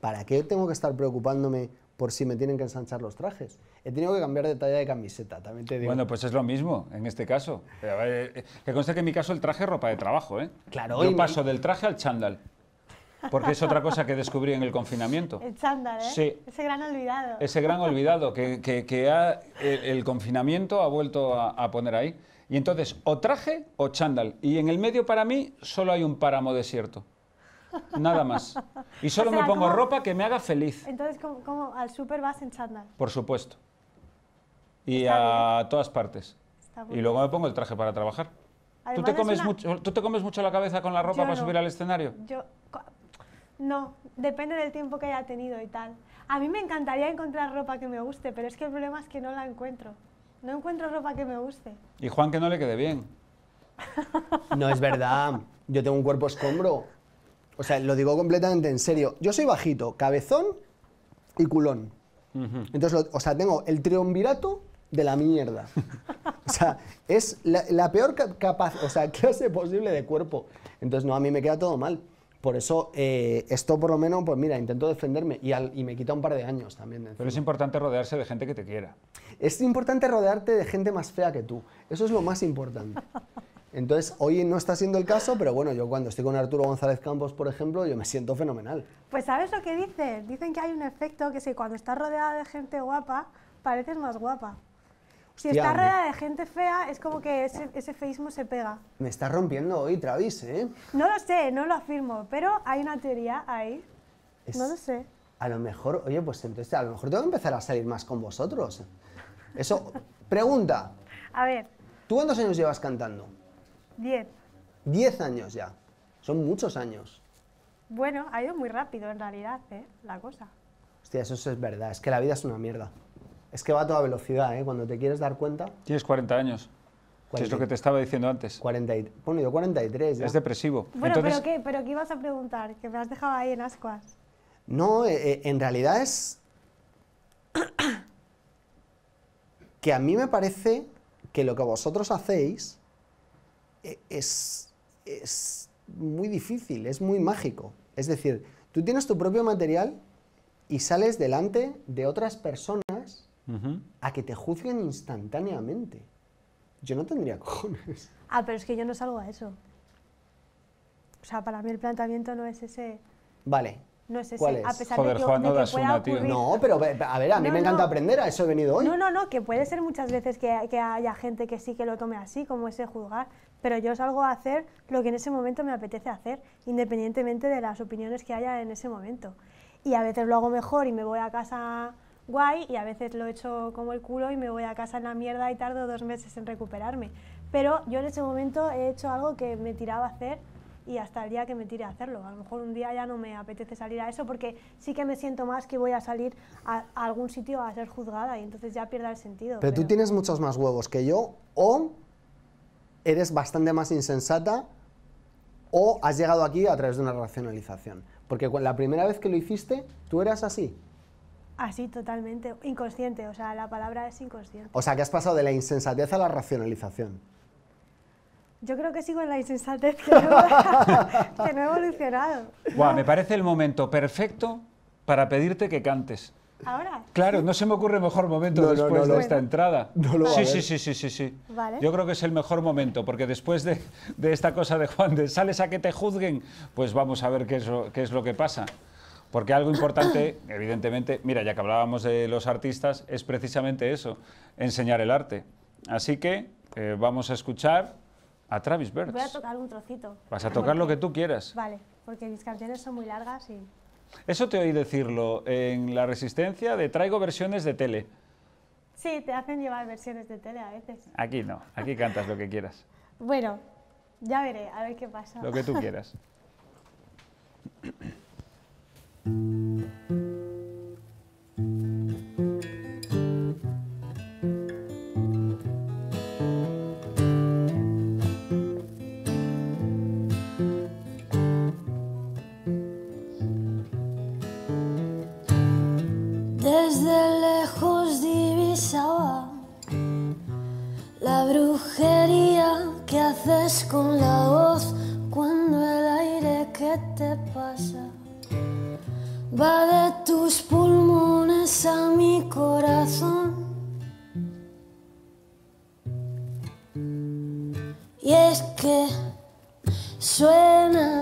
¿Para qué tengo que estar preocupándome por si me tienen que ensanchar los trajes. He tenido que cambiar de talla de camiseta, también te digo. Bueno, pues es lo mismo en este caso. Eh, eh, que conste que en mi caso el traje es ropa de trabajo, ¿eh? Claro. Yo paso del traje al chándal. Porque es otra cosa que descubrí en el confinamiento. El chándal, ¿eh? Sí. Ese gran olvidado. Ese gran olvidado que, el, confinamiento ha vuelto a, poner ahí. Y entonces, o traje o chándal. Y en el medio para mí solo hay un páramo desierto. Nada más. Y solo me pongo ropa que me haga feliz. Entonces, ¿cómo, al super vas en chándal? Por supuesto. Y a todas partes. y luego me pongo el traje para trabajar. ¿Tú te, comes mucho, la cabeza con la ropa para subir al escenario? Yo, no, depende del tiempo que haya tenido y tal. A mí me encantaría encontrar ropa que me guste, pero es que el problema es que no la encuentro. No encuentro ropa que me guste. Y Juan que no le quede bien. No es verdad. Yo tengo un cuerpo escombro. O sea, lo digo completamente en serio. Yo soy bajito, cabezón y culón. Entonces, o sea, tengo el triunvirato de la mierda. O sea, es la, peor capaz, o sea, clase posible de cuerpo. Entonces, no, a mí me queda todo mal. Por eso, eh, esto por lo menos, pues mira, intento defenderme y, me quita un par de años también. Pero es importante rodearse de gente que te quiera. Es importante rodearte de gente más fea que tú. Eso es lo más importante. Entonces, hoy no está siendo el caso, pero bueno, yo cuando estoy con Arturo González Campos, por ejemplo, yo me siento fenomenal. Pues ¿sabes lo que dicen? Dicen que hay un efecto que si cuando estás rodeada de gente guapa, pareces más guapa. Si está rodeada de gente fea, es como que ese, feísmo se pega. Me está rompiendo hoy Travis, ¿eh? No lo sé, no lo afirmo, pero hay una teoría ahí. no lo sé. A lo mejor, oye, pues entonces, a lo mejor tengo que empezar a salir más con vosotros. Eso, pregunta. A ver. ¿Tú cuántos años llevas cantando? Diez. Diez años ya. Son muchos años. Bueno, ha ido muy rápido en realidad, ¿eh? La cosa. Hostia, eso es verdad. Es que la vida es una mierda. Es que va a toda velocidad, ¿eh? Cuando te quieres dar cuenta. Tienes 40 años. es lo que te estaba diciendo antes. 40 bueno, yo 43. Es depresivo. Bueno, ¿pero, qué, ¿pero qué ibas a preguntar? Que me has dejado ahí en ascuas. No, eh, eh, en realidad es que a mí me parece que lo que vosotros hacéis eh, es, es muy difícil, es muy mágico. Es decir, tú tienes tu propio material y sales delante de otras personas a que te juzguen instantáneamente. Yo no tendría cojones. Ah, pero es que yo no salgo a eso. O sea, para mí el planteamiento no es ese. Vale. No es ese. A pesar de que, Juan, no No, pero a ver, a mí me encanta aprender, a eso he venido hoy. No, no, no, que puede ser muchas veces que, que haya gente que sí que lo tome así, como ese juzgar, pero yo salgo a hacer lo que en ese momento me apetece hacer, independientemente de las opiniones que haya en ese momento. Y a veces lo hago mejor y me voy a casa guay y a veces lo he hecho como el culo y me voy a casa en la mierda y tardo dos meses en recuperarme. Pero yo en ese momento he hecho algo que me tiraba a hacer y hasta el día que me tire a hacerlo. A lo mejor un día ya no me apetece salir a eso porque sí que me siento más que voy a salir a, algún sitio a ser juzgada y entonces ya pierda el sentido. pero, tú tienes muchos más huevos que yo o eres bastante más insensata o has llegado aquí a través de una racionalización. Porque la primera vez que lo hiciste, tú eras así. Así, totalmente. Inconsciente, o sea, la palabra es inconsciente. O sea, que has pasado de la insensatez a la racionalización. Yo creo que sigo en la insensatez que no, he evolucionado. Guau, me parece el momento perfecto para pedirte que cantes. ¿Ahora? Claro, no se me ocurre mejor momento después de esta entrada. Lo sí, sí, sí, sí, sí, sí. Vale. Yo creo que es el mejor momento, porque después de, esta cosa de Juan, de sales a que te juzguen, pues vamos a ver qué es lo, qué es lo que pasa. Porque algo importante, evidentemente, mira, ya que hablábamos de los artistas, es precisamente eso, enseñar el arte. Así que eh, vamos a escuchar a Travis Bird. Voy a tocar un trocito. Vas a tocar lo que tú quieras. Vale, porque mis canciones son muy largas y... Eso te oí decirlo en La Resistencia de traigo versiones de tele. Sí, te hacen llevar versiones de tele a veces. Aquí no, aquí cantas lo que quieras. bueno, ya veré, a ver qué pasa. Lo que tú quieras. Desde lejos divisaba la brujería que haces con la voz cuando el aire que te pasa va de tus pulmones a mi corazón. Y es que suena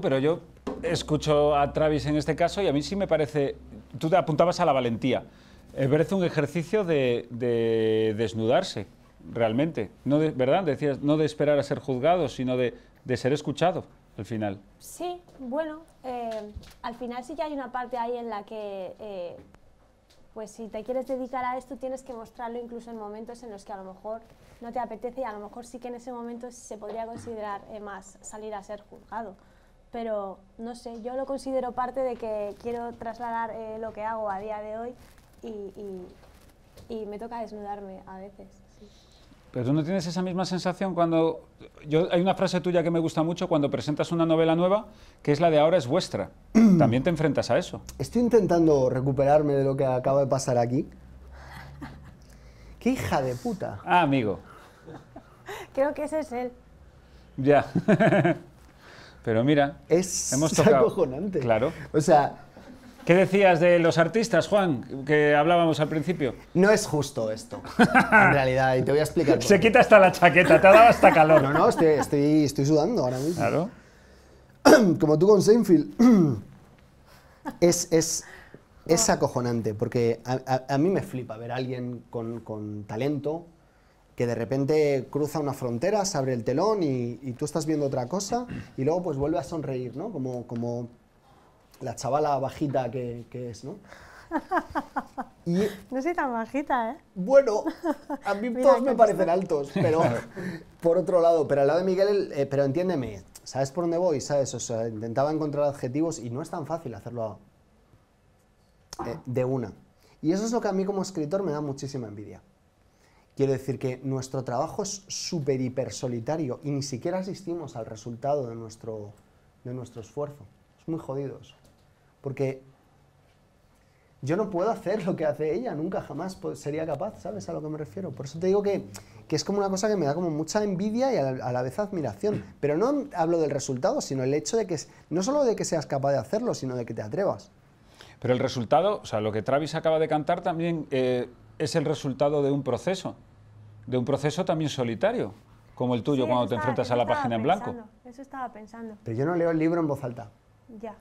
pero yo escucho a Travis en este caso y a mí sí me parece, tú te apuntabas a la valentía, eh, me parece un ejercicio de, desnudarse, realmente, ¿verdad? Decías, no de esperar a ser juzgado, sino de, ser escuchado al final. Sí, bueno, eh, al final sí que hay una parte ahí en la que... Eh, pues si te quieres dedicar a esto tienes que mostrarlo incluso en momentos en los que a lo mejor no te apetece y a lo mejor sí que en ese momento se podría considerar más salir a ser juzgado pero no sé, yo lo considero parte de que quiero trasladar eh, lo que hago a día de hoy y, y, me toca desnudarme a veces. Pero tú no tienes esa misma sensación cuando... Yo, hay una frase tuya que me gusta mucho cuando presentas una novela nueva, que es la de ahora es vuestra. También te enfrentas a eso. Estoy intentando recuperarme de lo que acaba de pasar aquí. ¡Qué hija de puta! Ah, amigo. Creo que ese es él. Ya. Pero mira, es hemos tocado, acojonante. Claro. O sea, ¿Qué decías de los artistas, Juan, que hablábamos al principio? No es justo esto, en realidad, y te voy a explicar. Se quita hasta la chaqueta, te ha dado hasta calor. No, no, estoy, estoy, sudando ahora mismo. Claro. Como tú con Seinfeld. Es, es, es acojonante, porque a, mí me flipa ver a alguien con, con talento, que de repente cruza una frontera, se abre el telón y, tú estás viendo otra cosa y luego pues vuelve a sonreír, ¿no? Como, como la chavala bajita que, es, ¿no? no soy tan bajita, ¿eh? Bueno, a mí todos me parecen altos, pero por otro lado, pero al lado de Miguel, eh, pero entiéndeme, ¿sabes por dónde voy? ¿Sabes? O sea, intentaba encontrar adjetivos y no es tan fácil hacerlo eh, de una. Y eso es lo que a mí como escritor me da muchísima envidia. Quiero decir que nuestro trabajo es súper hiper solitario y ni siquiera asistimos al resultado de nuestro, de nuestro esfuerzo. Es muy jodidos. Porque yo no puedo hacer lo que hace ella, nunca jamás sería capaz, ¿sabes a lo que me refiero? Por eso te digo que, que es como una cosa que me da como mucha envidia y a la, vez admiración. Pero no hablo del resultado, sino el hecho de que, no solo de que seas capaz de hacerlo, sino de que te atrevas. Pero el resultado, o sea, lo que Travis acaba de cantar también eh, es el resultado de un proceso, de un proceso también solitario, como el tuyo cuando te enfrentas a la página en blanco. Eso estaba pensando. Pero yo no leo el libro en voz alta. Ya.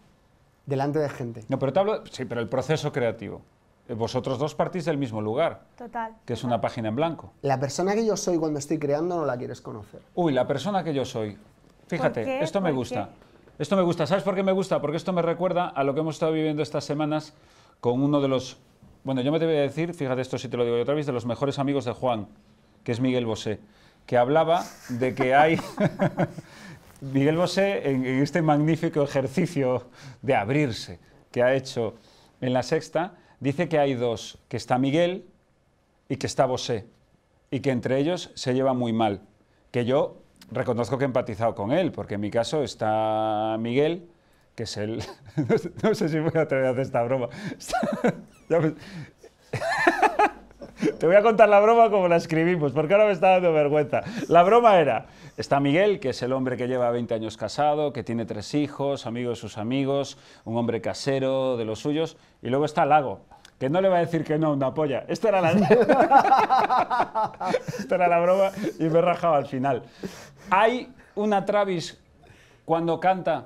Delante de gente. No, pero te hablo, sí, pero el proceso creativo. Eh, vosotros dos partís del mismo lugar. Total. Que es una página en blanco. La persona que yo soy cuando estoy creando no la quieres conocer. Uy, la persona que yo soy. Fíjate, esto me gusta. Esto me gusta. ¿Sabes por qué me gusta? Porque esto me recuerda a lo que hemos estado viviendo estas semanas con uno de los bueno, yo me te voy a decir, fíjate esto si te lo digo yo otra vez, de los mejores amigos de Juan, que es Miguel Bosé, que hablaba de que hay... Miguel Bosé, en, este magnífico ejercicio de abrirse que ha hecho en la sexta, dice que hay dos, que está Miguel y que está Bosé, y que entre ellos se lleva muy mal. Que yo reconozco que he empatizado con él, porque en mi caso está Miguel, que es el... no sé si voy a atrever a hacer esta broma. Te voy a contar la broma como la escribimos, porque ahora me está dando vergüenza. La broma era, está Miguel, que es el hombre que lleva 20 años casado, que tiene tres hijos, amigos de sus amigos, un hombre casero de los suyos, y luego está Lago, que no le va a decir que no una polla. Esta era la, broma y me rajaba al final. Hay una Travis cuando canta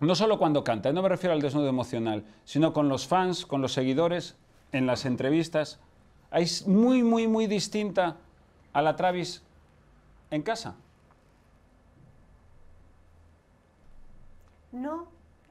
no solo cuando canta, no me refiero al desnudo emocional, sino con los fans, con los seguidores, en las entrevistas. Es muy, muy, muy distinta a la Travis en casa. No,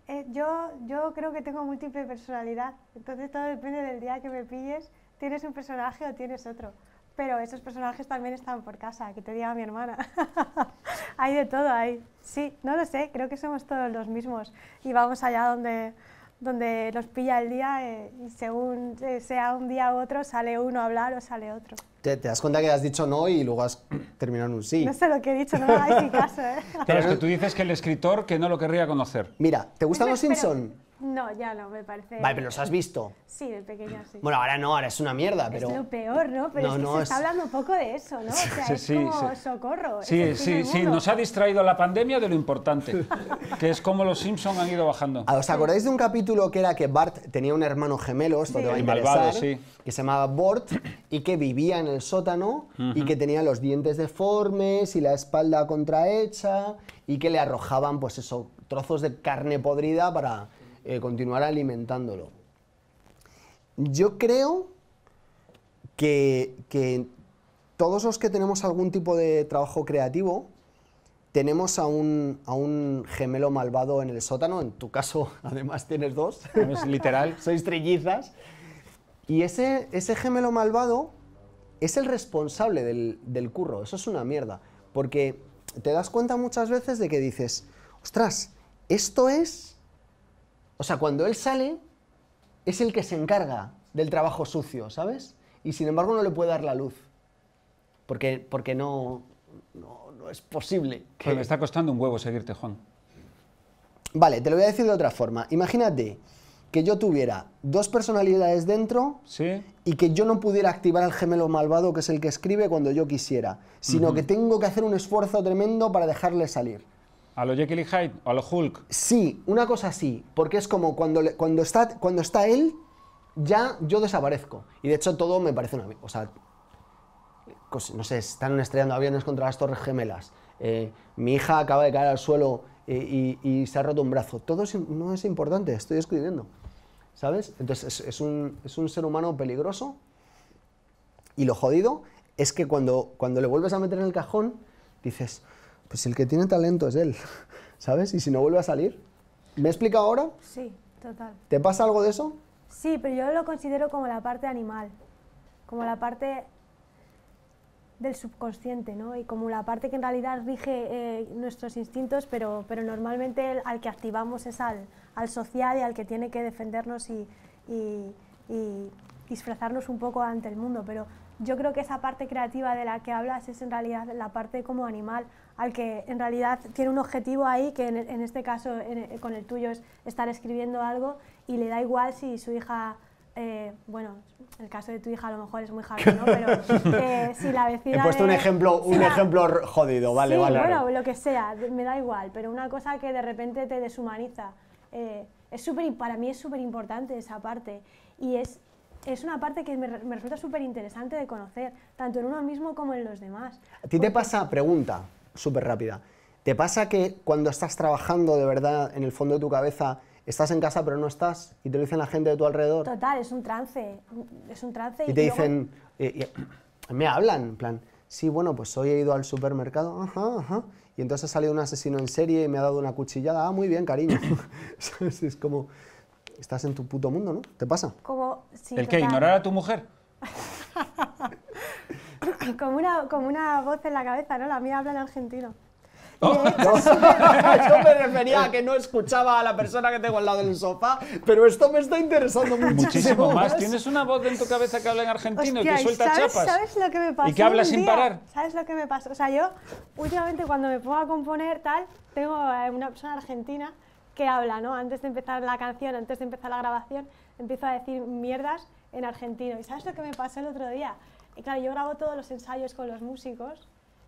eh, yo, yo creo que tengo múltiple personalidad, entonces todo depende del día que me pilles, tienes un personaje o tienes otro. Pero esos personajes también están por casa, que te diga mi hermana. hay de todo ahí. Sí, no lo sé, creo que somos todos los mismos y vamos allá donde, donde nos pilla el día eh, y según eh, sea un día u otro, sale uno a hablar o sale otro. Te, das cuenta que has dicho no y luego has terminado en un sí. No sé lo que he dicho, no me hagáis caso. Pero ¿eh? es que tú dices que el escritor que no lo querría conocer. Mira, ¿te gustan los Simpson? No, ya no, me parece. Vale, pero los has visto. Sí, de pequeña sí. Bueno, ahora no, ahora es una mierda, pero. Es lo peor, ¿no? Pero se está hablando poco de eso, ¿no? O sea, sí, es socorro. Sí, sí, sí, nos ha distraído la pandemia de lo importante, que es como los Simpsons han ido bajando. Ah, ¿Os acordáis de un capítulo que era que Bart tenía un hermano gemelo, esto te va a que se llamaba Bort y que vivía en el sótano y que tenía los dientes deformes y la espalda contrahecha y que le arrojaban, pues eso, trozos de carne podrida para eh, continuar alimentándolo. Yo creo que, todos los que tenemos algún tipo de trabajo creativo, tenemos a un, a un, gemelo malvado en el sótano, en tu caso además tienes dos, es literal, sois trillizas, y ese, ese gemelo malvado es el responsable del, del, curro, eso es una mierda, porque te das cuenta muchas veces de que dices, ostras, esto es o sea, cuando él sale, es el que se encarga del trabajo sucio, ¿sabes? Y sin embargo no le puede dar la luz. Porque, porque no, no, es posible. Que... me está costando un huevo seguirte, Juan. Vale, te lo voy a decir de otra forma. Imagínate que yo tuviera dos personalidades dentro y que yo no pudiera activar al gemelo malvado, que es el que escribe cuando yo quisiera, sino que tengo que hacer un esfuerzo tremendo para dejarle salir. ¿A lo Jekyll y Hyde? ¿O a lo Hulk? Sí, una cosa sí, porque es como cuando, cuando, está, cuando está él, ya yo desaparezco. Y de hecho todo me parece una... O sea, no sé, están estrellando aviones contra las torres gemelas. Eh, mi hija acaba de caer al suelo eh, y, se ha roto un brazo. Todo no es importante, estoy escribiendo. ¿Sabes? Entonces es, un, es, un, ser humano peligroso y lo jodido es que cuando, cuando le vuelves a meter en el cajón, dices, pues el que tiene talento es él, ¿sabes? Y si no vuelve a salir. ¿Me explica ahora? Sí, total. ¿Te pasa algo de eso? Sí, pero yo lo considero como la parte animal, como la parte del subconsciente, ¿no? Y como la parte que en realidad rige eh, nuestros instintos, pero, normalmente al que activamos es al, social y al que tiene que defendernos y, y disfrazarnos un poco ante el mundo, pero yo creo que esa parte creativa de la que hablas es en realidad la parte como animal, al que en realidad tiene un objetivo ahí, que en, este caso eh, con el tuyo es estar escribiendo algo y le da igual si su hija... Eh, bueno, el caso de tu hija a lo mejor es muy jodido ¿no? Pero eh, si la vecina... He puesto un ejemplo, un ejemplo jodido, vale, sí, Bueno, lo que sea, me da igual, pero una cosa que de repente te deshumaniza. es super, para mí es súper importante esa parte y es es una parte que me, resulta súper interesante de conocer, tanto en uno mismo como en los demás. ¿A ti te pasa, pregunta súper rápida, ¿te pasa que cuando estás trabajando de verdad en el fondo de tu cabeza, estás en casa pero no estás y te lo dicen la gente de tu alrededor? Total, es un trance, es un trance. Y, te dicen, eh, me hablan, en plan, sí, bueno, pues hoy he ido al supermercado, ajá, ajá, y entonces ha salido un asesino en serie y me ha dado una cuchillada, ah, muy bien, cariño. es como estás en tu puto mundo, ¿no? ¿Te pasa? Como, ¿El qué? ¿Ignorar a tu mujer? como, una, como una voz en la cabeza, ¿no? La mía habla en argentino. Oh. Yo me refería a que no escuchaba a la persona que tengo al lado del sofá, pero esto me está interesando muchísimo, muchísimo más. Tienes una voz en tu cabeza que habla en argentino y que suelta chapas. ¿Sabes lo que me Y que habla sin parar. ¿Sabes lo que me pasa, O sea, yo últimamente cuando me pongo a componer tal, tengo una persona argentina que habla, ¿no? Antes de empezar la canción, antes de empezar la grabación, empiezo a decir mierdas en argentino. ¿Y sabes lo que me pasó el otro día? Y claro, yo grabo todos los ensayos con los músicos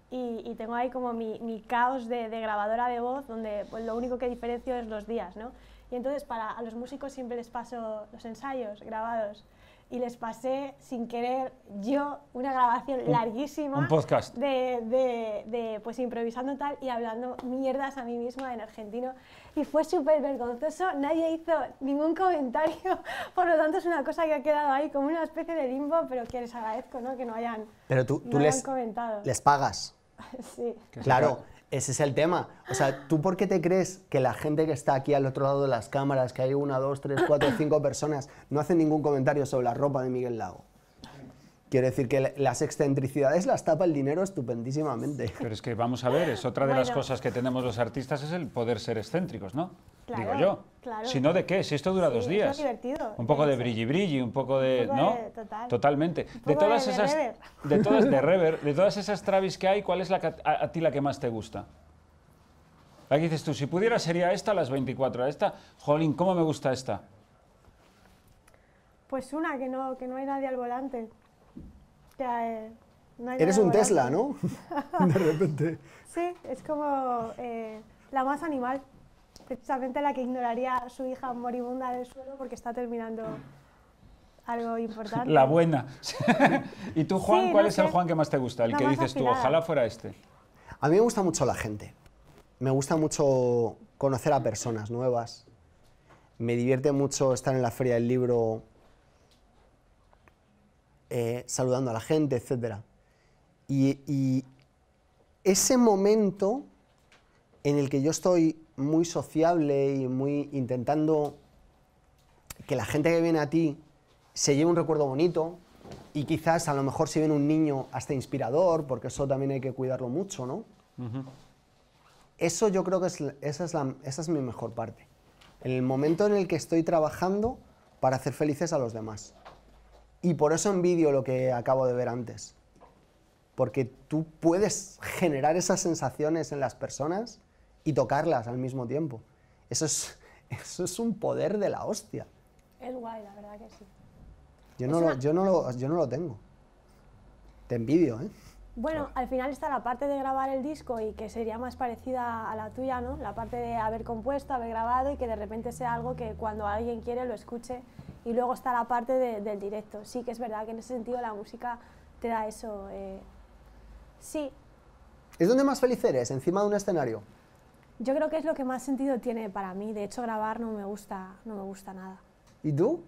y, tengo ahí como mi, caos de, grabadora de voz, donde pues, lo único que diferencio es los días, ¿no? Y entonces para a los músicos siempre les paso los ensayos grabados y les pasé sin querer yo una grabación larguísima. Un podcast. De, de, pues improvisando tal y hablando mierdas a mí misma en argentino. Y fue súper vergonzoso, nadie hizo ningún comentario, por lo tanto es una cosa que ha quedado ahí como una especie de limbo, pero que les agradezco ¿no? que no hayan, Pero tú, tú les, comentado. les pagas. sí. Claro. Ese es el tema. O sea, ¿tú por qué te crees que la gente que está aquí al otro lado de las cámaras, que hay una, dos, tres, cuatro, cinco personas, no hace ningún comentario sobre la ropa de Miguel Lago? Quiero decir que las excentricidades las tapa el dinero estupendísimamente. Pero es que vamos a ver, es otra de las cosas que tenemos los artistas, es el poder ser excéntricos, ¿no? digo yo. Si no, ¿de qué? Si esto dura dos días. Un poco de brilli brilli, un poco de. ¿No? Totalmente. de todas esas. De, todas, de de todas esas Travis que hay, ¿cuál es la a, ti la que más te gusta? aquí dices tú, si pudiera sería esta las 24. Esta, jolín, ¿cómo me gusta esta? Pues una, que no, que no hay nadie al volante. Eh, Eres un Tesla, ¿no? de repente. Sí, es como eh, la más animal precisamente la que ignoraría a su hija moribunda del suelo porque está terminando algo importante. La buena. ¿Y tú, Juan, cuál es el Juan que más te gusta? El que dices tú, ojalá fuera este. A mí me gusta mucho la gente. Me gusta mucho conocer a personas nuevas. Me divierte mucho estar en la feria del libro eh, saludando a la gente, etc. y ese momento en el que yo estoy muy sociable y muy intentando que la gente que viene a ti se lleve un recuerdo bonito y quizás a lo mejor si viene un niño hasta inspirador, porque eso también hay que cuidarlo mucho, ¿no? Eso yo creo que esa, es es mi mejor parte. En el momento en el que estoy trabajando para hacer felices a los demás. Y por eso envidio lo que acabo de ver antes. Porque tú puedes generar esas sensaciones en las personas y tocarlas al mismo tiempo. Eso es, eso es un poder de la hostia. Es guay, la verdad que sí. Yo no, lo, yo, no lo, yo no lo tengo. Te envidio, ¿eh? Bueno, al final está la parte de grabar el disco y que sería más parecida a la tuya, ¿no? La parte de haber compuesto, haber grabado y que de repente sea algo que cuando alguien quiere lo escuche. Y luego está la parte del directo. Sí que es verdad que en ese sentido la música te da eso. Eh. Sí. ¿Es donde más feliz eres? ¿Encima de un escenario? Yo creo que es lo que más sentido tiene para mí. De hecho, grabar no me gusta, no me gusta nada. ¿Y tú?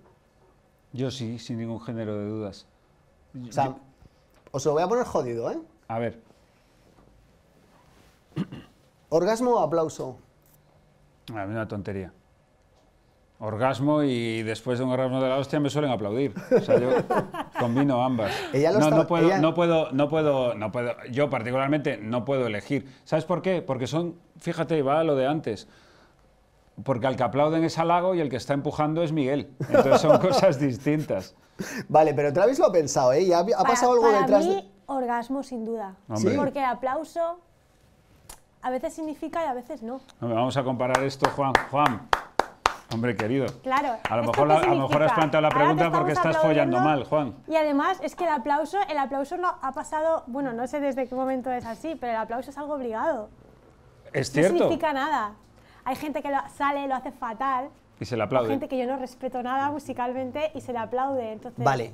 Yo sí, sin ningún género de dudas. O sea, os lo voy a poner jodido, ¿eh? A ver. ¿Orgasmo o aplauso? A mí una tontería orgasmo y después de un orgasmo de la hostia me suelen aplaudir. O sea, yo combino ambas. no, puedo, no, puedo, no puedo, yo particularmente no puedo elegir. ¿Sabes por qué? Porque son, fíjate, va a lo de antes. Porque al que aplauden es Halago y el que está empujando es Miguel. Entonces son cosas distintas. Vale, pero Travis lo ha pensado, ¿eh? ¿Ha, pasado algo detrás? Mí, orgasmo sin duda. ¿Sí? Porque aplauso a veces significa y a veces no. Vamos a comparar esto, Juan. Juan, Hombre querido. Claro. A lo, mejor, a mejor has planteado la pregunta porque estás follando mal, Juan. Y además es que el aplauso, el aplauso no ha pasado, bueno, no sé desde qué momento es así, pero el aplauso es algo obligado. Es cierto. No significa nada. Hay gente que lo, sale, lo hace fatal. Y se le aplaude. Hay gente que yo no respeto nada musicalmente y se le aplaude. Entonces... Vale.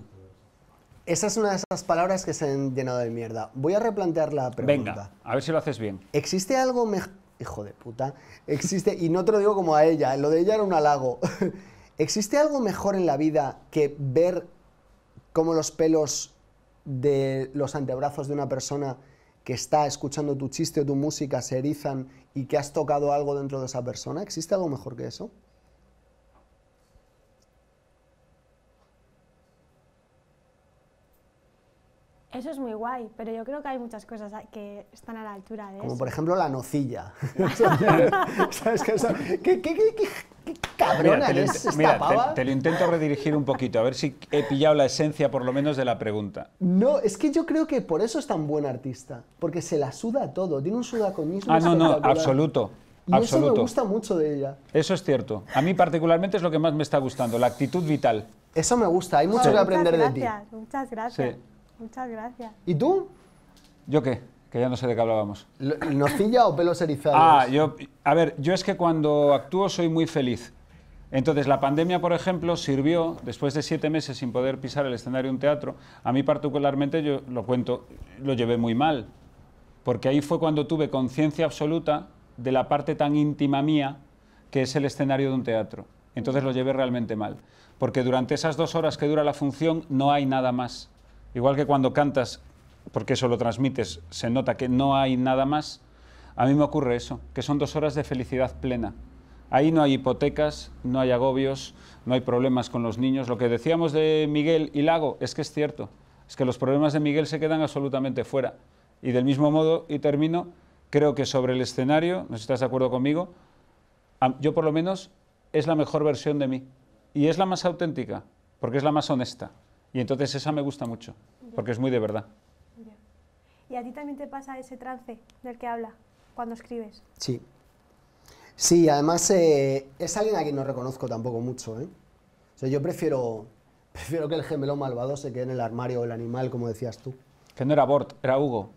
Esa es una de esas palabras que se han llenado de mierda. Voy a replantear la pregunta. Venga, a ver si lo haces bien. ¿Existe algo mejor? hijo de puta, existe, y no te lo digo como a ella, lo de ella era un halago, ¿existe algo mejor en la vida que ver cómo los pelos de los antebrazos de una persona que está escuchando tu chiste o tu música se erizan y que has tocado algo dentro de esa persona? ¿Existe algo mejor que eso? Eso es muy guay, pero yo creo que hay muchas cosas que están a la altura de Como por ejemplo la nocilla. ¿Sabes qué? cabrona es Te, lo intento redirigir un poquito, a ver si he pillado la esencia por lo menos de la pregunta. No, es que yo creo que por eso es tan buen artista, porque se la suda todo, tiene un sudaconismo. Ah, no, no, absoluto. Y me gusta mucho de ella. Eso es cierto. A mí particularmente es lo que más me está gustando, la actitud vital. Eso me gusta, hay mucho que aprender de ti. Muchas gracias. Muchas gracias. ¿Y tú? ¿Yo qué? Que ya no sé de qué hablábamos. ¿Nocilla o pelos erizados? Ah, yo. A ver, yo es que cuando actúo soy muy feliz. Entonces, la pandemia, por ejemplo, sirvió, después de siete meses sin poder pisar el escenario de un teatro, a mí particularmente, yo lo cuento, lo llevé muy mal, porque ahí fue cuando tuve conciencia absoluta de la parte tan íntima mía que es el escenario de un teatro. Entonces lo llevé realmente mal, porque durante esas dos horas que dura la función no hay nada más. Igual que cuando cantas, porque eso lo transmites, se nota que no hay nada más, a mí me ocurre eso, que son dos horas de felicidad plena. Ahí no hay hipotecas, no hay agobios, no hay problemas con los niños. Lo que decíamos de Miguel y Lago es que es cierto, es que los problemas de Miguel se quedan absolutamente fuera. Y del mismo modo, y termino, creo que sobre el escenario, no sé si estás de acuerdo conmigo, yo por lo menos es la mejor versión de mí. Y es la más auténtica, porque es la más honesta. Y entonces esa me gusta mucho, porque es muy de verdad. ¿Y a ti también te pasa ese trance del que habla cuando escribes? Sí. Sí, además eh, es alguien a quien no reconozco tampoco mucho. ¿eh? O yo prefiero, prefiero que el gemelo malvado se quede en el armario o el animal, como decías tú. Que no era Bort, era Hugo.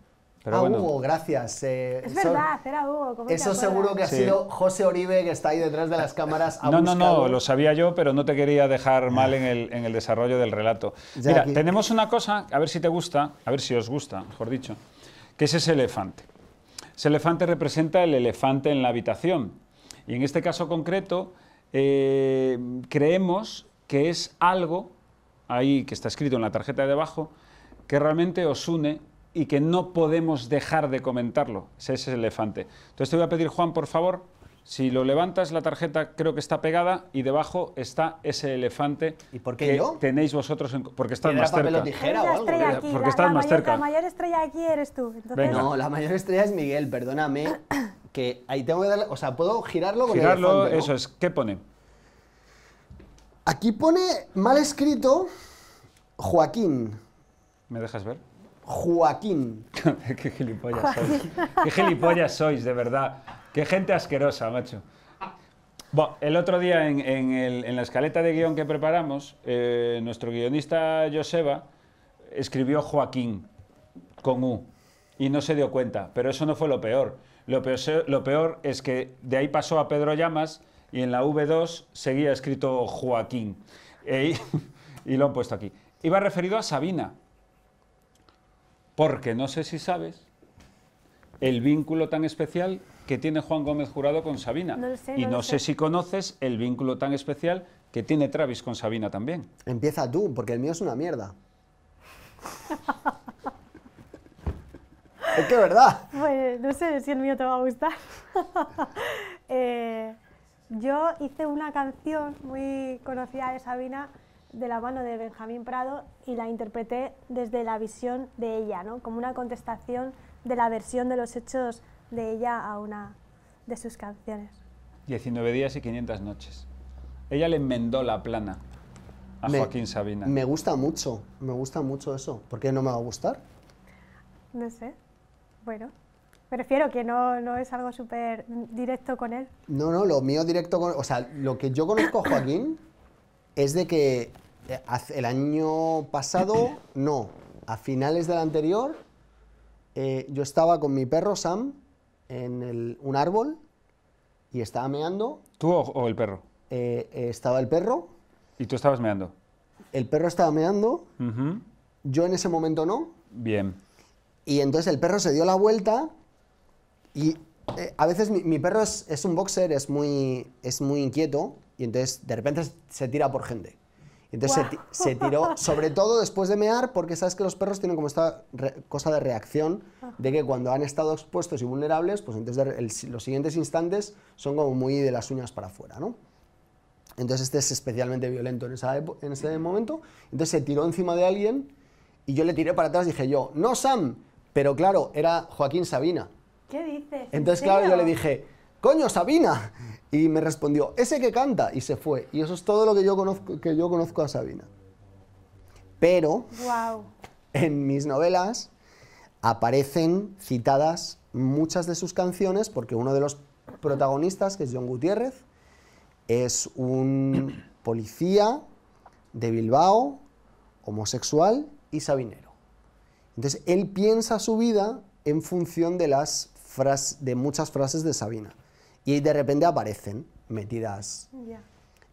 Ah, Hugo, gracias. Eh, es verdad, era Hugo. eso seguro que ha sido José Oribe que está ahí detrás de las cámaras. no, no, no, lo sabía yo, pero no te quería dejar ah. mal en el, desarrollo del relato. Mira, tenemos una cosa, a ver si te gusta, a ver si os gusta, mejor dicho, que es ese elefante. Ese elefante representa el elefante en la habitación. Y en este caso concreto, eh, creemos que es algo, ahí que está escrito en la tarjeta de abajo, que realmente os une y que no podemos dejar de comentarlo. Ese es el elefante. Entonces te voy a pedir, Juan, por favor, si lo levantas, la tarjeta creo que está pegada y debajo está ese elefante ¿Y por qué yo? tenéis vosotros, porque estás más cerca. porque la, estás más cerca. La mayor estrella aquí eres tú. No, la mayor estrella es Miguel, perdóname, que ahí tengo que darle, o sea, puedo girarlo con el elefante, eso es. ¿Qué pone? Aquí pone mal escrito Joaquín. ¿Me dejas ver? Joaquín. Qué gilipollas sois. Qué gilipollas sois, de verdad. Qué gente asquerosa, macho. Bueno, el otro día en, la escaleta de guión que preparamos, eh, nuestro guionista Joseba escribió Joaquín con U y no se dio cuenta, pero eso no fue lo peor. Lo peor, es que de ahí pasó a Pedro Llamas y en la V2 seguía escrito Joaquín. E, y lo han puesto aquí. Iba referido a Sabina, porque no sé si sabes el vínculo tan especial que tiene Juan Gómez Jurado con Sabina. y no, sé. si conoces el vínculo tan especial que tiene Travis con Sabina también. Empieza tú, porque el mío es una mierda. es que verdad. Pues no sé si el mío te va a gustar. Eh, yo hice una canción muy conocida de Sabina de la mano de Benjamín Prado y la interpreté desde la visión de ella, ¿no? como una contestación de la versión de los hechos de ella a una de sus canciones. 19 días y 500 noches. Ella le enmendó la plana a Joaquín Sabina. Me gusta mucho, me gusta mucho eso. ¿Por qué no me va a gustar? No sé. Bueno, prefiero que no, no es algo súper directo con él. No, no, lo mío directo con... O sea, lo que yo conozco a Joaquín es de que eh, el año pasado, no, a finales del anterior, eh, yo estaba con mi perro Sam en un árbol y estaba meando. ¿Tú o, el perro? Eh, estaba el perro. ¿Y tú estabas meando? El perro estaba meando, yo en ese momento no. Bien. Y entonces el perro se dio la vuelta y a veces mi, perro es, un boxer, es muy, es muy inquieto y entonces de repente se tira por gente. Y entonces se, tiró, sobre todo después de mear, porque sabes que los perros tienen como esta cosa de reacción, de que cuando han estado expuestos y vulnerables, pues entonces los siguientes instantes son como muy de las uñas para afuera, ¿no? Entonces este es especialmente violento en, ese momento. Entonces se tiró encima de alguien y yo le tiré para atrás y dije yo, no Sam, pero claro, era Joaquín Sabina. ¿Qué dices? Entonces, claro, yo le dije, coño, Sabina. Y me respondió, ese que canta, y se fue. Y eso es todo lo que yo conozco, que yo conozco a Sabina. Pero en mis novelas aparecen citadas muchas de sus canciones, porque uno de los protagonistas, que es John Gutiérrez, es un policía de Bilbao, homosexual y sabinero. Entonces, él piensa su vida en función de, las de muchas frases de Sabina y de repente aparecen metidas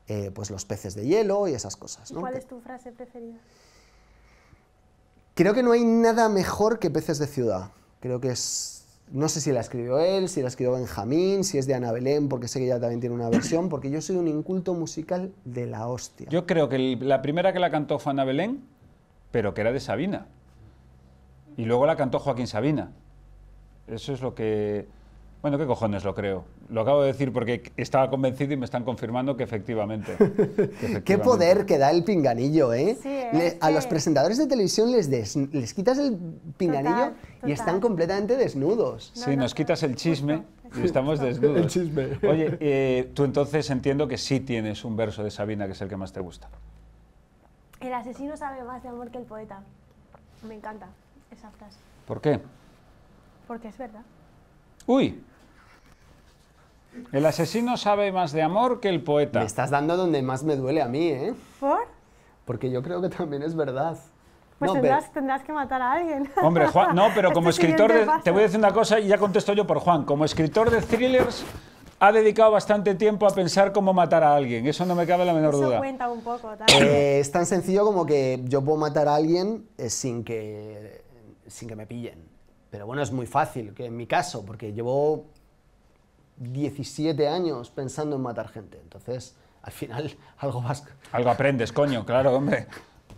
eh, pues los peces de hielo y esas cosas. ¿Cuál es tu frase preferida? Creo que no hay nada mejor que peces de ciudad. Creo que es... No sé si la escribió él, si la escribió Benjamín, si es de Ana Belén, porque sé que ella también tiene una versión, porque yo soy un inculto musical de la hostia. Yo creo que la primera que la cantó fue Ana Belén, pero que era de Sabina. Y luego la cantó Joaquín Sabina. Eso es lo que... Bueno, ¿qué cojones lo creo? Lo acabo de decir porque estaba convencido y me están confirmando que efectivamente. Qué poder que da el pinganillo, ¿eh? A los presentadores de televisión les, les quitas el pinganillo y están completamente desnudos. sí, nos quitas el chisme y estamos desnudos. El chisme. Oye, eh, tú entonces entiendo que sí tienes un verso de Sabina que es el que más te gusta. El asesino sabe más de amor que el poeta. Me encanta esa frase. ¿Por qué? Porque es verdad. Uy, el asesino sabe más de amor que el poeta. Me estás dando donde más me duele a mí, ¿eh? ¿Por? Porque yo creo que también es verdad. Pues tendrás, que matar a alguien. Hombre, Juan, no, pero como este escritor, de, te voy a decir una cosa y ya contesto yo por Juan. Como escritor de thrillers, ha dedicado bastante tiempo a pensar cómo matar a alguien. Eso no me cabe la menor Eso duda. cuenta un poco. Eh, es tan sencillo como que yo puedo matar a alguien eh, sin, que, sin que me pillen. Pero bueno, es muy fácil, que en mi caso, porque llevo 17 años pensando en matar gente. Entonces, al final, algo vas... Algo aprendes, coño, claro, hombre.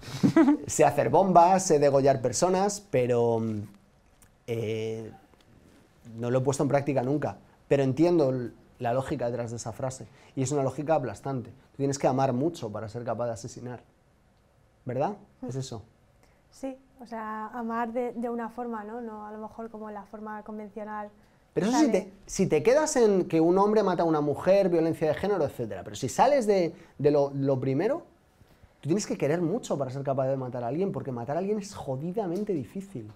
sé hacer bombas, sé degollar personas, pero mm, eh, no lo he puesto en práctica nunca. Pero entiendo la lógica detrás de esa frase. Y es una lógica aplastante. Tienes que amar mucho para ser capaz de asesinar. ¿Verdad? Es eso. Sí, o sea, amar de, una forma, ¿no? No a lo mejor como la forma convencional pero eso si te, si te, quedas en que un hombre mata a una mujer, violencia de género, etcétera. Pero si sales de, lo, primero, tú tienes que querer mucho para ser capaz de matar a alguien, porque matar a alguien es jodidamente difícil.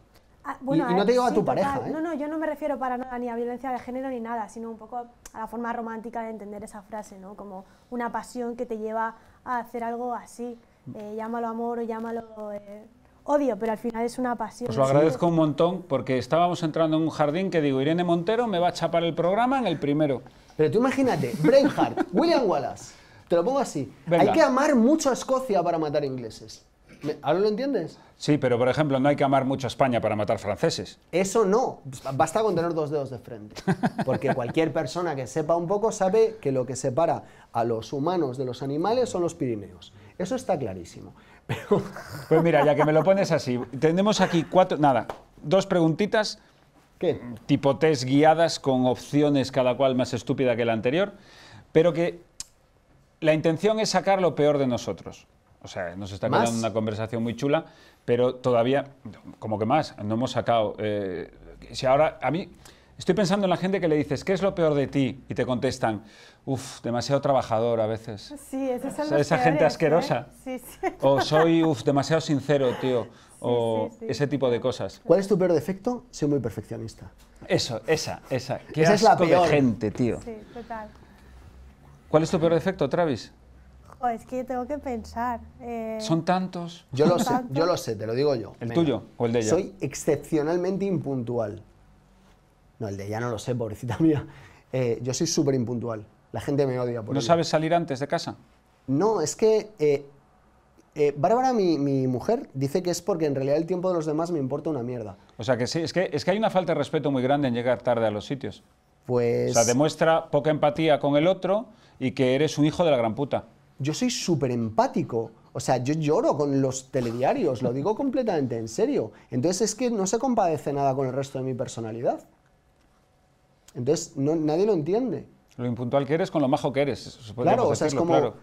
Ah, bueno, y, no te digo a tu pareja. ¿eh? No, no, yo no me refiero para nada ni a violencia de género ni nada, sino un poco a la forma romántica de entender esa frase, ¿no? Como una pasión que te lleva a hacer algo así. Mm. Eh, llámalo amor o llámalo... Eh, odio, pero al final es una pasión. Os lo agradezco un montón porque estábamos entrando en un jardín que digo, Irene Montero me va a chapar el programa en el primero. Pero tú imagínate, Braveheart, William Wallace, te lo pongo así. Hay que amar mucho a Escocia para matar ingleses. ¿Ahora lo entiendes? Sí, pero por ejemplo, no hay que amar mucho a España para matar franceses. Eso no. Basta con tener dos dedos de frente. Porque cualquier persona que sepa un poco sabe que lo que separa a los humanos de los animales son los Pirineos. Eso está clarísimo. Pues mira, ya que me lo pones así, tenemos aquí cuatro, nada, dos preguntitas. ¿Qué? Tipo test guiadas con opciones cada cual más estúpida que la anterior, pero que la intención es sacar lo peor de nosotros. O sea, nos está quedando una conversación muy chula, pero todavía, como que más, no hemos sacado. Eh, si ahora, a mí, estoy pensando en la gente que le dices, ¿qué es lo peor de ti? Y te contestan, uf, demasiado trabajador a veces. Sí, esa gente ¿eh? asquerosa. O soy, demasiado sincero, tío. O ese tipo de cosas. ¿Cuál es tu peor defecto? Soy muy perfeccionista. Eso, esa, esa. Qué esa es la peor. gente, tío. Sí, total. ¿Cuál es tu peor defecto, Travis? Joder, es que tengo que pensar. Eh, son tantos. Yo lo, sé, yo lo sé, te lo digo yo. ¿El tuyo o el de ella? Soy excepcionalmente impuntual. No, el de ella no lo sé, pobrecita mía. Eh, yo soy súper impuntual. La gente me odia por ¿No sabes salir antes de casa? No, es que eh, eh, Bárbara, mi, mujer, dice que es porque en realidad el tiempo de los demás me importa una mierda. O sea que sí, es que, es que hay una falta de respeto muy grande en llegar tarde a los sitios. Pues... O sea, demuestra poca empatía con el otro y que eres un hijo de la gran puta. Yo soy súper empático. O sea, yo lloro con los telediarios, lo digo completamente en serio. Entonces es que no se compadece nada con el resto de mi personalidad. Entonces nadie lo entiende. Lo impuntual que eres con lo majo que eres. Claro, o sea, es como...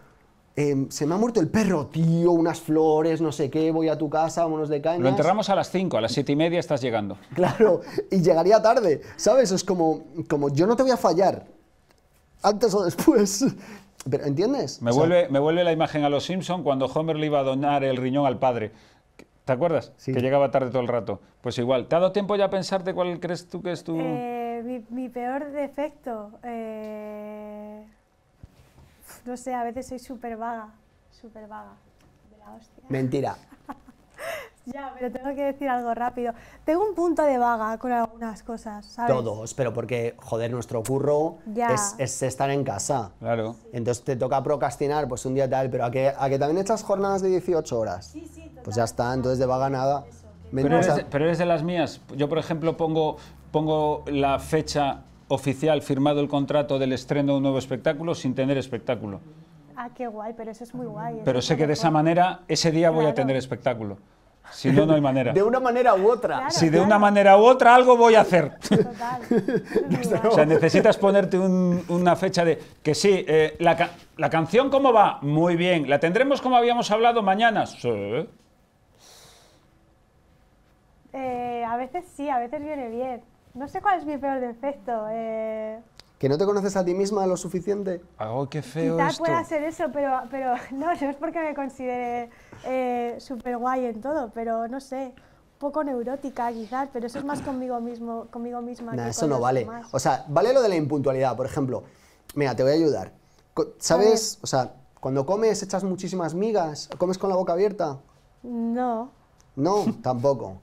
Em, se me ha muerto el perro, tío, unas flores, no sé qué, voy a tu casa, vámonos de caña. Lo enterramos a las 5, a las 7 y media estás llegando. Claro, y llegaría tarde, ¿sabes? Es como, como yo no te voy a fallar, antes o después. ¿Entiendes? Me, vuelve, me vuelve la imagen a los Simpson cuando Homer le iba a donar el riñón al padre. ¿Te acuerdas? Que llegaba tarde todo el rato. Pues igual, ¿te ha dado tiempo ya a pensarte cuál crees tú que es tu...? Eh, mi, peor defecto. Eh, no sé, a veces soy súper vaga, súper vaga. De la hostia. Mentira. Ya, pero tengo que decir algo rápido. Tengo un punto de vaga con algunas cosas, Todos, pero porque, joder, nuestro curro Es, estar en casa. Claro. Entonces te toca procrastinar, pues un día tal, pero a que, también estas jornadas de 18 horas. Sí, sí, Pues ya está, entonces de vaga nada. pero, es pero eres, de las mías. Yo, por ejemplo, pongo pongo la fecha oficial firmado el contrato del estreno de un nuevo espectáculo sin tener espectáculo. Ah, qué guay, pero eso es muy guay. Pero sé que de esa manera, ese día voy a tener espectáculo. Si no, no hay manera. De una manera u otra. si de una manera u otra algo voy a hacer. Total. o sea, necesitas ponerte una fecha de... Que sí, eh, la, la, canción cómo va? Muy bien. ¿La tendremos como habíamos hablado mañana? Eh, a veces sí, a veces viene bien. No sé cuál es mi peor defecto. Eh. ¿Que no te conoces a ti misma lo suficiente? Algo ah, oh, que qué feo pueda ser eso, pero, no, no es porque me considere eh, súper guay en todo, pero no sé poco neurótica quizás, pero eso es más conmigo mismo, conmigo misma. No, eso no vale. O sea, vale lo de la impuntualidad, por ejemplo. Mira, te voy a ayudar. ¿Sabes? o sea, cuando comes echas muchísimas migas, comes con la boca abierta. No. No, tampoco.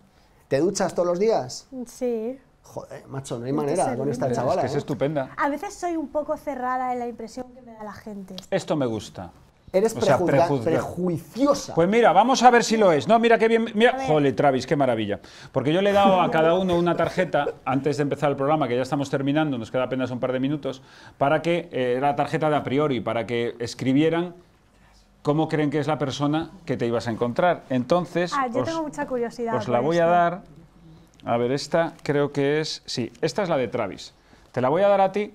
¿Te duchas todos los días? Sí joder, macho, no hay manera con esta chavala. Es ¿eh? estupenda. A veces soy un poco cerrada en la impresión que me da la gente. Esto me gusta. Eres prejuiciosa. Pues mira, vamos a ver si lo es. No, mira qué bien. Mira. Travis, qué maravilla. Porque yo le he dado a cada uno una tarjeta antes de empezar el programa, que ya estamos terminando, nos queda apenas un par de minutos, para que eh, la tarjeta de a priori, para que escribieran cómo creen que es la persona que te ibas a encontrar. Entonces, ah, yo os, tengo mucha curiosidad os la voy a dar a ver, esta creo que es... Sí, esta es la de Travis. Te la voy a dar a ti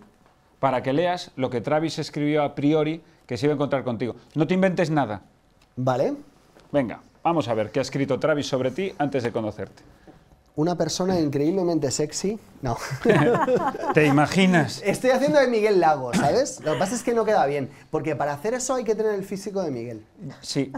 para que leas lo que Travis escribió a priori que se iba a encontrar contigo. No te inventes nada. Vale. Venga, vamos a ver qué ha escrito Travis sobre ti antes de conocerte. Una persona increíblemente sexy. No. ¿Te imaginas? Estoy haciendo de Miguel Lago, ¿sabes? Lo que pasa es que no queda bien, porque para hacer eso hay que tener el físico de Miguel. Sí,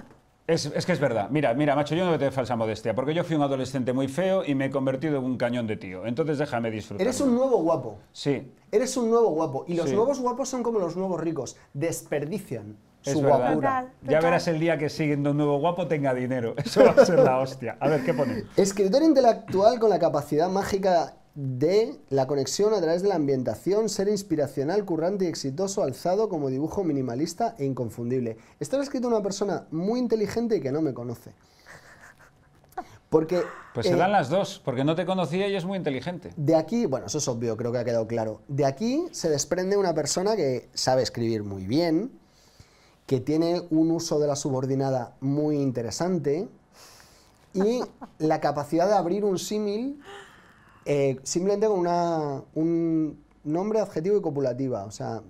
es, que es verdad. Mira, mira, macho, yo no te falsa modestia, porque yo fui un adolescente muy feo y me he convertido en un cañón de tío. Entonces déjame disfrutar. Eres un nuevo guapo. Sí. Eres un nuevo guapo. Y los nuevos guapos son como los nuevos ricos. Desperdician su guapura. Ya verás el día que siguiendo un nuevo guapo tenga dinero. Eso va a ser la hostia. A ver, ¿qué pone? Escritor intelectual con la capacidad mágica de la conexión a través de la ambientación, ser inspiracional, currante y exitoso, alzado como dibujo minimalista e inconfundible. Esto lo ha escrito una persona muy inteligente y que no me conoce. Porque, pues se eh, dan las dos, porque no te conocía y es muy inteligente. De aquí, bueno, eso es obvio, creo que ha quedado claro. De aquí se desprende una persona que sabe escribir muy bien, que tiene un uso de la subordinada muy interesante y la capacidad de abrir un símil eh, simplemente con un nombre, adjetivo y copulativa. O sea,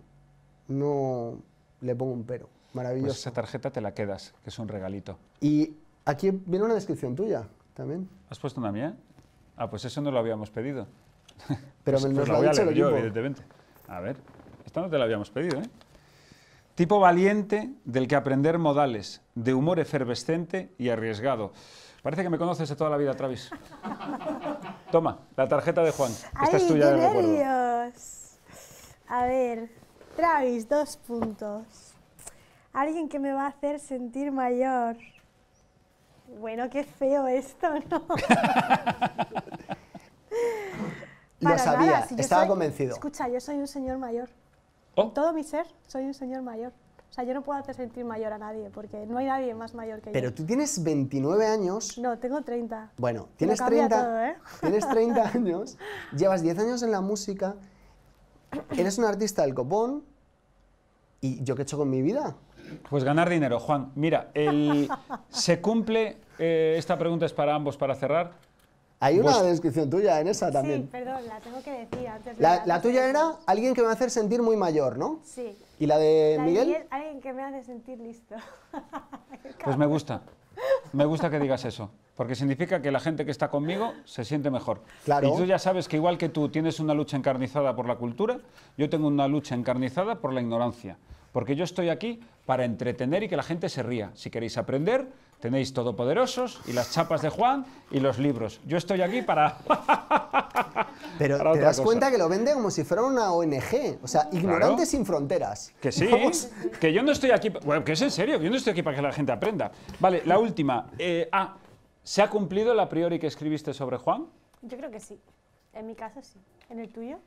no le pongo un pero. Maravilloso. Pues esa tarjeta te la quedas, que es un regalito. Y aquí viene una descripción tuya también. ¿Has puesto una mía? Ah, pues eso no lo habíamos pedido. Pero pues me pues lo había leer yo, evidentemente. A ver, esta no te la habíamos pedido, ¿eh? Tipo valiente del que aprender modales, de humor efervescente y arriesgado. Parece que me conoces de toda la vida, Travis. Toma, la tarjeta de Juan. Esta es tuya de recuerdo. A ver, Travis, dos puntos. Alguien que me va a hacer sentir mayor. Bueno, qué feo esto, ¿no? Lo sabía, estaba convencido. Escucha, yo soy un señor mayor. Oh. todo mi ser, soy un señor mayor. O sea, yo no puedo hacer sentir mayor a nadie, porque no hay nadie más mayor que yo. Pero tú tienes 29 años. No, tengo 30. Bueno, tienes 30. ¿eh? Tienes 30 años, llevas 10 años en la música, eres un artista del copón. ¿Y yo qué he hecho con mi vida? Pues ganar dinero, Juan. Mira, se cumple, eh, esta pregunta es para ambos para cerrar. Hay una descripción tuya en esa también. Sí, perdón, la tengo que decir antes. la, la tuya era alguien que me va a hacer sentir muy mayor, ¿no? Sí, ¿Y la de Miguel? Miguel? Alguien que me hace sentir listo. pues me gusta. Me gusta que digas eso, porque significa que la gente que está conmigo se siente mejor. Y tú ya sabes que igual que tú tienes una lucha encarnizada por la cultura, yo tengo una lucha encarnizada por la ignorancia. Porque yo estoy aquí para entretener y que la gente se ría. Si queréis aprender, Tenéis Todopoderosos y las chapas de Juan y los libros. Yo estoy aquí para... Pero te das cuenta que lo vende como si fuera una ONG. O sea, ignorantes sin fronteras. Que sí, que yo no estoy aquí... Bueno, que es en serio, yo no estoy aquí para que la gente aprenda. Vale, la última. Eh, ah, ¿se ha cumplido la priori que escribiste sobre Juan? Yo creo que sí. En mi caso sí. ¿En el tuyo?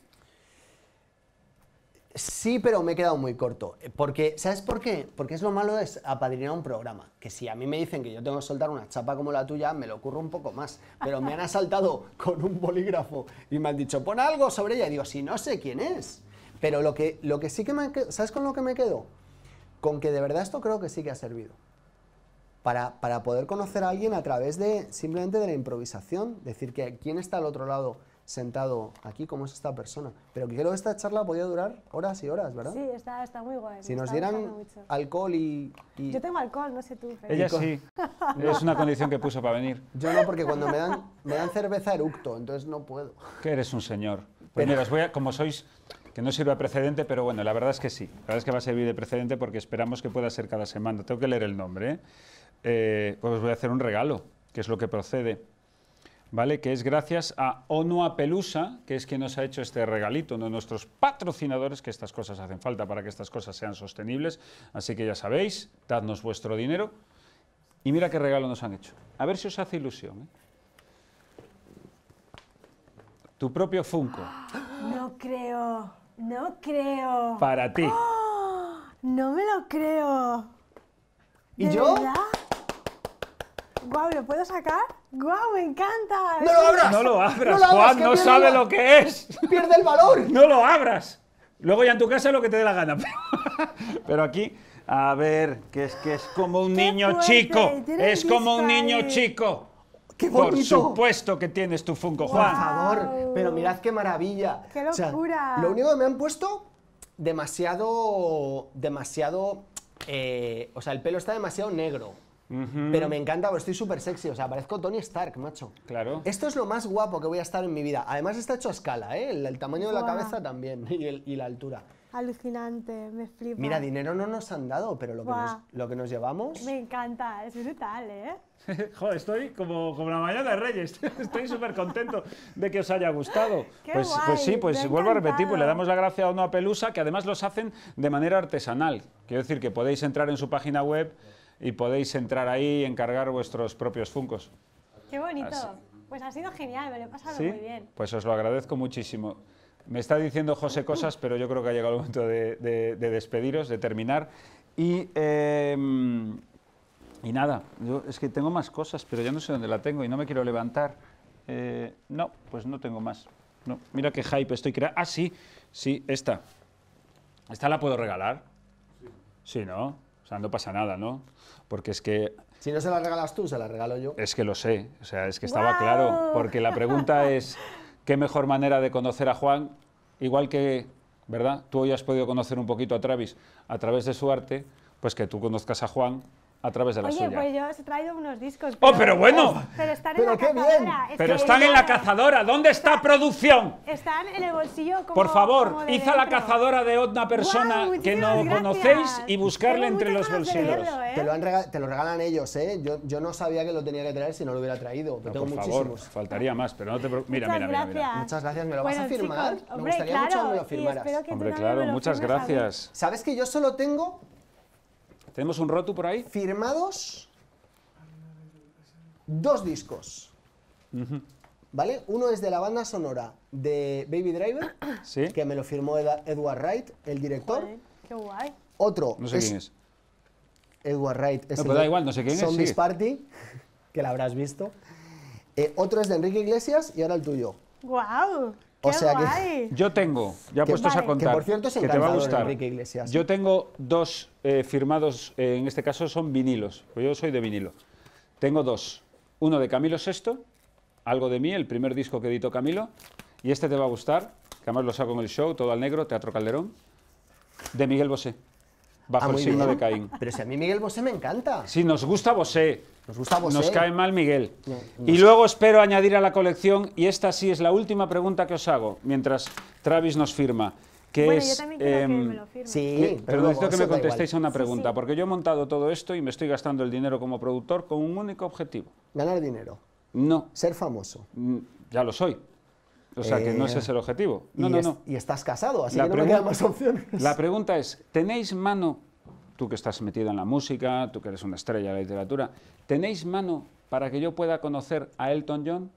Sí, pero me he quedado muy corto. Eh, porque, ¿sabes por qué? Porque es lo malo de apadrinar un programa. Que si a mí me dicen que yo tengo que soltar una chapa como la tuya, me lo ocurre un poco más. Pero me han asaltado con un bolígrafo y me han dicho, pon algo sobre ella. Y digo, si no sé quién es. Pero lo que, lo que sí que me... ¿Sabes con lo que me quedo? Con que de verdad esto creo que sí que ha servido. Para, para poder conocer a alguien a través de simplemente de la improvisación. Decir que quién está al otro lado sentado aquí como es esta persona. Pero creo que esta charla podía durar horas y horas, ¿verdad? Sí, está, está muy guay. Si nos dieran alcohol y, Yo tengo alcohol, no sé tú. Ella sí. es una condición que puso para venir. Yo no, porque cuando me dan, me dan cerveza eructo, entonces no puedo. Que eres un señor. Pues mira, os voy a, como sois que no sirva precedente, pero bueno, la verdad es que sí. La verdad es que va a servir de precedente porque esperamos que pueda ser cada semana. Tengo que leer el nombre. Eh, eh pues os voy a hacer un regalo, que es lo que procede. ¿vale? Que es gracias a Onoa Pelusa, que es quien nos ha hecho este regalito, uno de nuestros patrocinadores, que estas cosas hacen falta para que estas cosas sean sostenibles. Así que ya sabéis, dadnos vuestro dinero. Y mira qué regalo nos han hecho. A ver si os hace ilusión. ¿eh? Tu propio Funko. No creo, no creo. Para ti. ¡Oh! No me lo creo. ¿Y yo? ¡Guau! ¿Lo puedo sacar? ¡Guau! ¡Me encanta! ¡No lo abras! No lo abras, Juan, no sabe lo que es. Pierde el valor. No lo abras. Luego ya en tu casa lo que te dé la gana. Pero aquí, a ver, que es que es como un niño chico. Es como un niño chico. ¡Qué bonito! Por supuesto que tienes tu Funko, Juan. Por favor, pero mirad qué maravilla. ¡Qué locura! lo único que me han puesto, demasiado, demasiado, eh, o sea, el pelo está demasiado negro. Pero me encanta, porque estoy súper sexy, o sea, parezco Tony Stark, macho. Claro. Esto es lo más guapo que voy a estar en mi vida. Además está hecho a escala, ¿eh? El, tamaño de la cabeza también y, la altura. Alucinante, me flipa. Mira, dinero no nos han dado, pero lo, que, nos, llevamos... Me encanta, es brutal, ¿eh? Joder, estoy como, como la mañana de Reyes. Estoy súper contento de que os haya gustado. pues, pues sí, pues vuelvo a repetir, pues le damos la gracia a a Pelusa, que además los hacen de manera artesanal. Quiero decir que podéis entrar en su página web y podéis entrar ahí y encargar vuestros propios funcos. Qué bonito. Pues ha sido genial, me lo he pasado muy bien. Pues os lo agradezco muchísimo. Me está diciendo José cosas, pero yo creo que ha llegado el momento de, despediros, de terminar. Y, em, y nada, es que tengo más cosas, pero ya no sé dónde la tengo y no me quiero levantar. Eh, no, pues no tengo más. No, mira qué hype estoy creando. Ah, sí, sí, esta. ¿Esta la puedo regalar? Sí, ¿no? O sea, no pasa nada, ¿no? Porque es que... Si no se la regalas tú, se la regalo yo. Es que lo sé, o sea, es que estaba claro. Porque la pregunta es, ¿qué mejor manera de conocer a Juan? Igual que, ¿verdad? Tú hoy has podido conocer un poquito a Travis a través de su arte, pues que tú conozcas a Juan a través de la Oye, pues yo os he traído unos discos. ¡Oh, pero bueno! pero están en la cazadora. pero están en la cazadora. ¿Dónde está, producción? Están en el bolsillo como, Por favor, iza la cazadora de otra persona que no conocéis y buscarle entre los bolsillos. ¿eh? te, lo han te, lo regalan ellos, ¿eh? Yo, yo, no sabía que lo tenía que traer si no lo hubiera traído. por muchísimos. faltaría más, pero no te preocupes. Mira, muchas mira, mira, Muchas gracias. ¿Me lo vas a firmar? me gustaría mucho que me lo firmaras. Hombre, claro, muchas gracias. ¿Sabes que yo solo tengo ¿Tenemos un roto por ahí? Firmados dos discos. ¿Vale? Uno es de la banda sonora de Baby Driver, que me lo firmó Edward Wright, el director. qué guay. Otro. No sé quién es. Edward Wright. Es no, igual, no sé quién es. Party, que la habrás visto. Eh, otro es de Enrique Iglesias y ahora el tuyo. Wow. O yo tengo, ya puestos a contar, que, te va a gustar. Yo tengo dos eh, firmados, eh, en este caso son vinilos, pues yo soy de vinilo. Tengo dos, uno de Camilo VI, algo de mí, el primer disco que editó Camilo, y este te va a gustar, que además lo saco en el show, todo al negro, Teatro Calderón, de Miguel Bosé. Bajo ah, el signo de Caín. Pero si a mí Miguel Bosé me encanta. Sí, nos gusta Bosé. Nos gusta Nos cae mal Miguel. y luego espero añadir a la colección, y esta sí es la última pregunta que os hago, mientras Travis nos firma. Que bueno, yo también quiero que em, me lo firme. Sí, pero, necesito que me contestéis a una pregunta, porque yo he montado todo esto y me estoy gastando el dinero como productor con un único objetivo. Ganar dinero. No. Ser famoso. Mm, ya lo soy. O sea, que no eh, ese es el objetivo. No, no, no. Y estás casado, así que no me más opciones. La pregunta es, ¿tenéis mano, tú que estás metido en la música, tú que eres una estrella de la literatura, ¿tenéis mano para que yo pueda conocer a Elton John?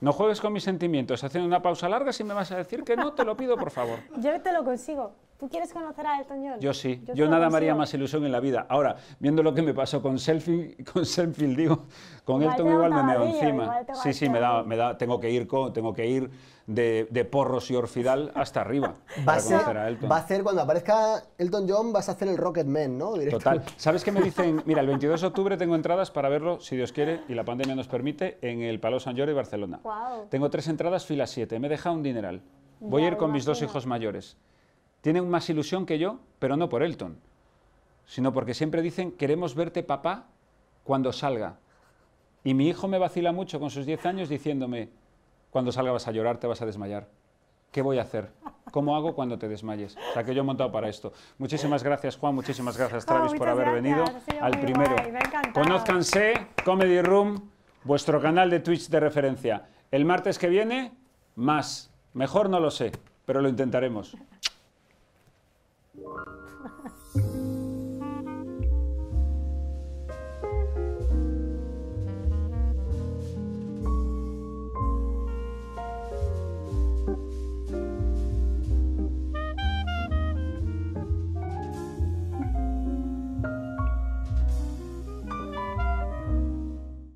No juegues con mis sentimientos. Haciendo una pausa larga, si me vas a decir que no, te lo pido, por favor. Yo te lo consigo. ¿Tú quieres conocer a Elton John? Yo sí. Yo, nada me haría más ilusión en la vida. Ahora, viendo lo que me pasó con Selfie, con Selfie, digo, con Elton igual me meo encima. Sí, sí, me da, me da, tengo que ir, con, tengo que ir de, porros y orfidal hasta arriba. Va a, ser, va a ser cuando aparezca Elton John, vas a hacer el Rocket Man, ¿no? Total. ¿Sabes qué me dicen? Mira, el 22 de octubre tengo entradas para verlo, si Dios quiere y la pandemia nos permite, en el Palau San Jordi, Barcelona. Wow. Tengo tres entradas, fila 7. Me deja un dineral. Voy a ir con mis dos hijos mayores tienen más ilusión que yo, pero no por Elton, sino porque siempre dicen, queremos verte papá cuando salga. Y mi hijo me vacila mucho con sus 10 años diciéndome, cuando salga vas a llorar, te vas a desmayar. ¿Qué voy a hacer? ¿Cómo hago cuando te desmayes? O sea, que yo he montado para esto. Muchísimas gracias, Juan. Muchísimas gracias, Travis, por haber venido al primero. Conózcanse, Comedy Room, vuestro canal de Twitch de referencia. El martes que viene, más. Mejor no lo sé, pero lo intentaremos. Ha ha ha.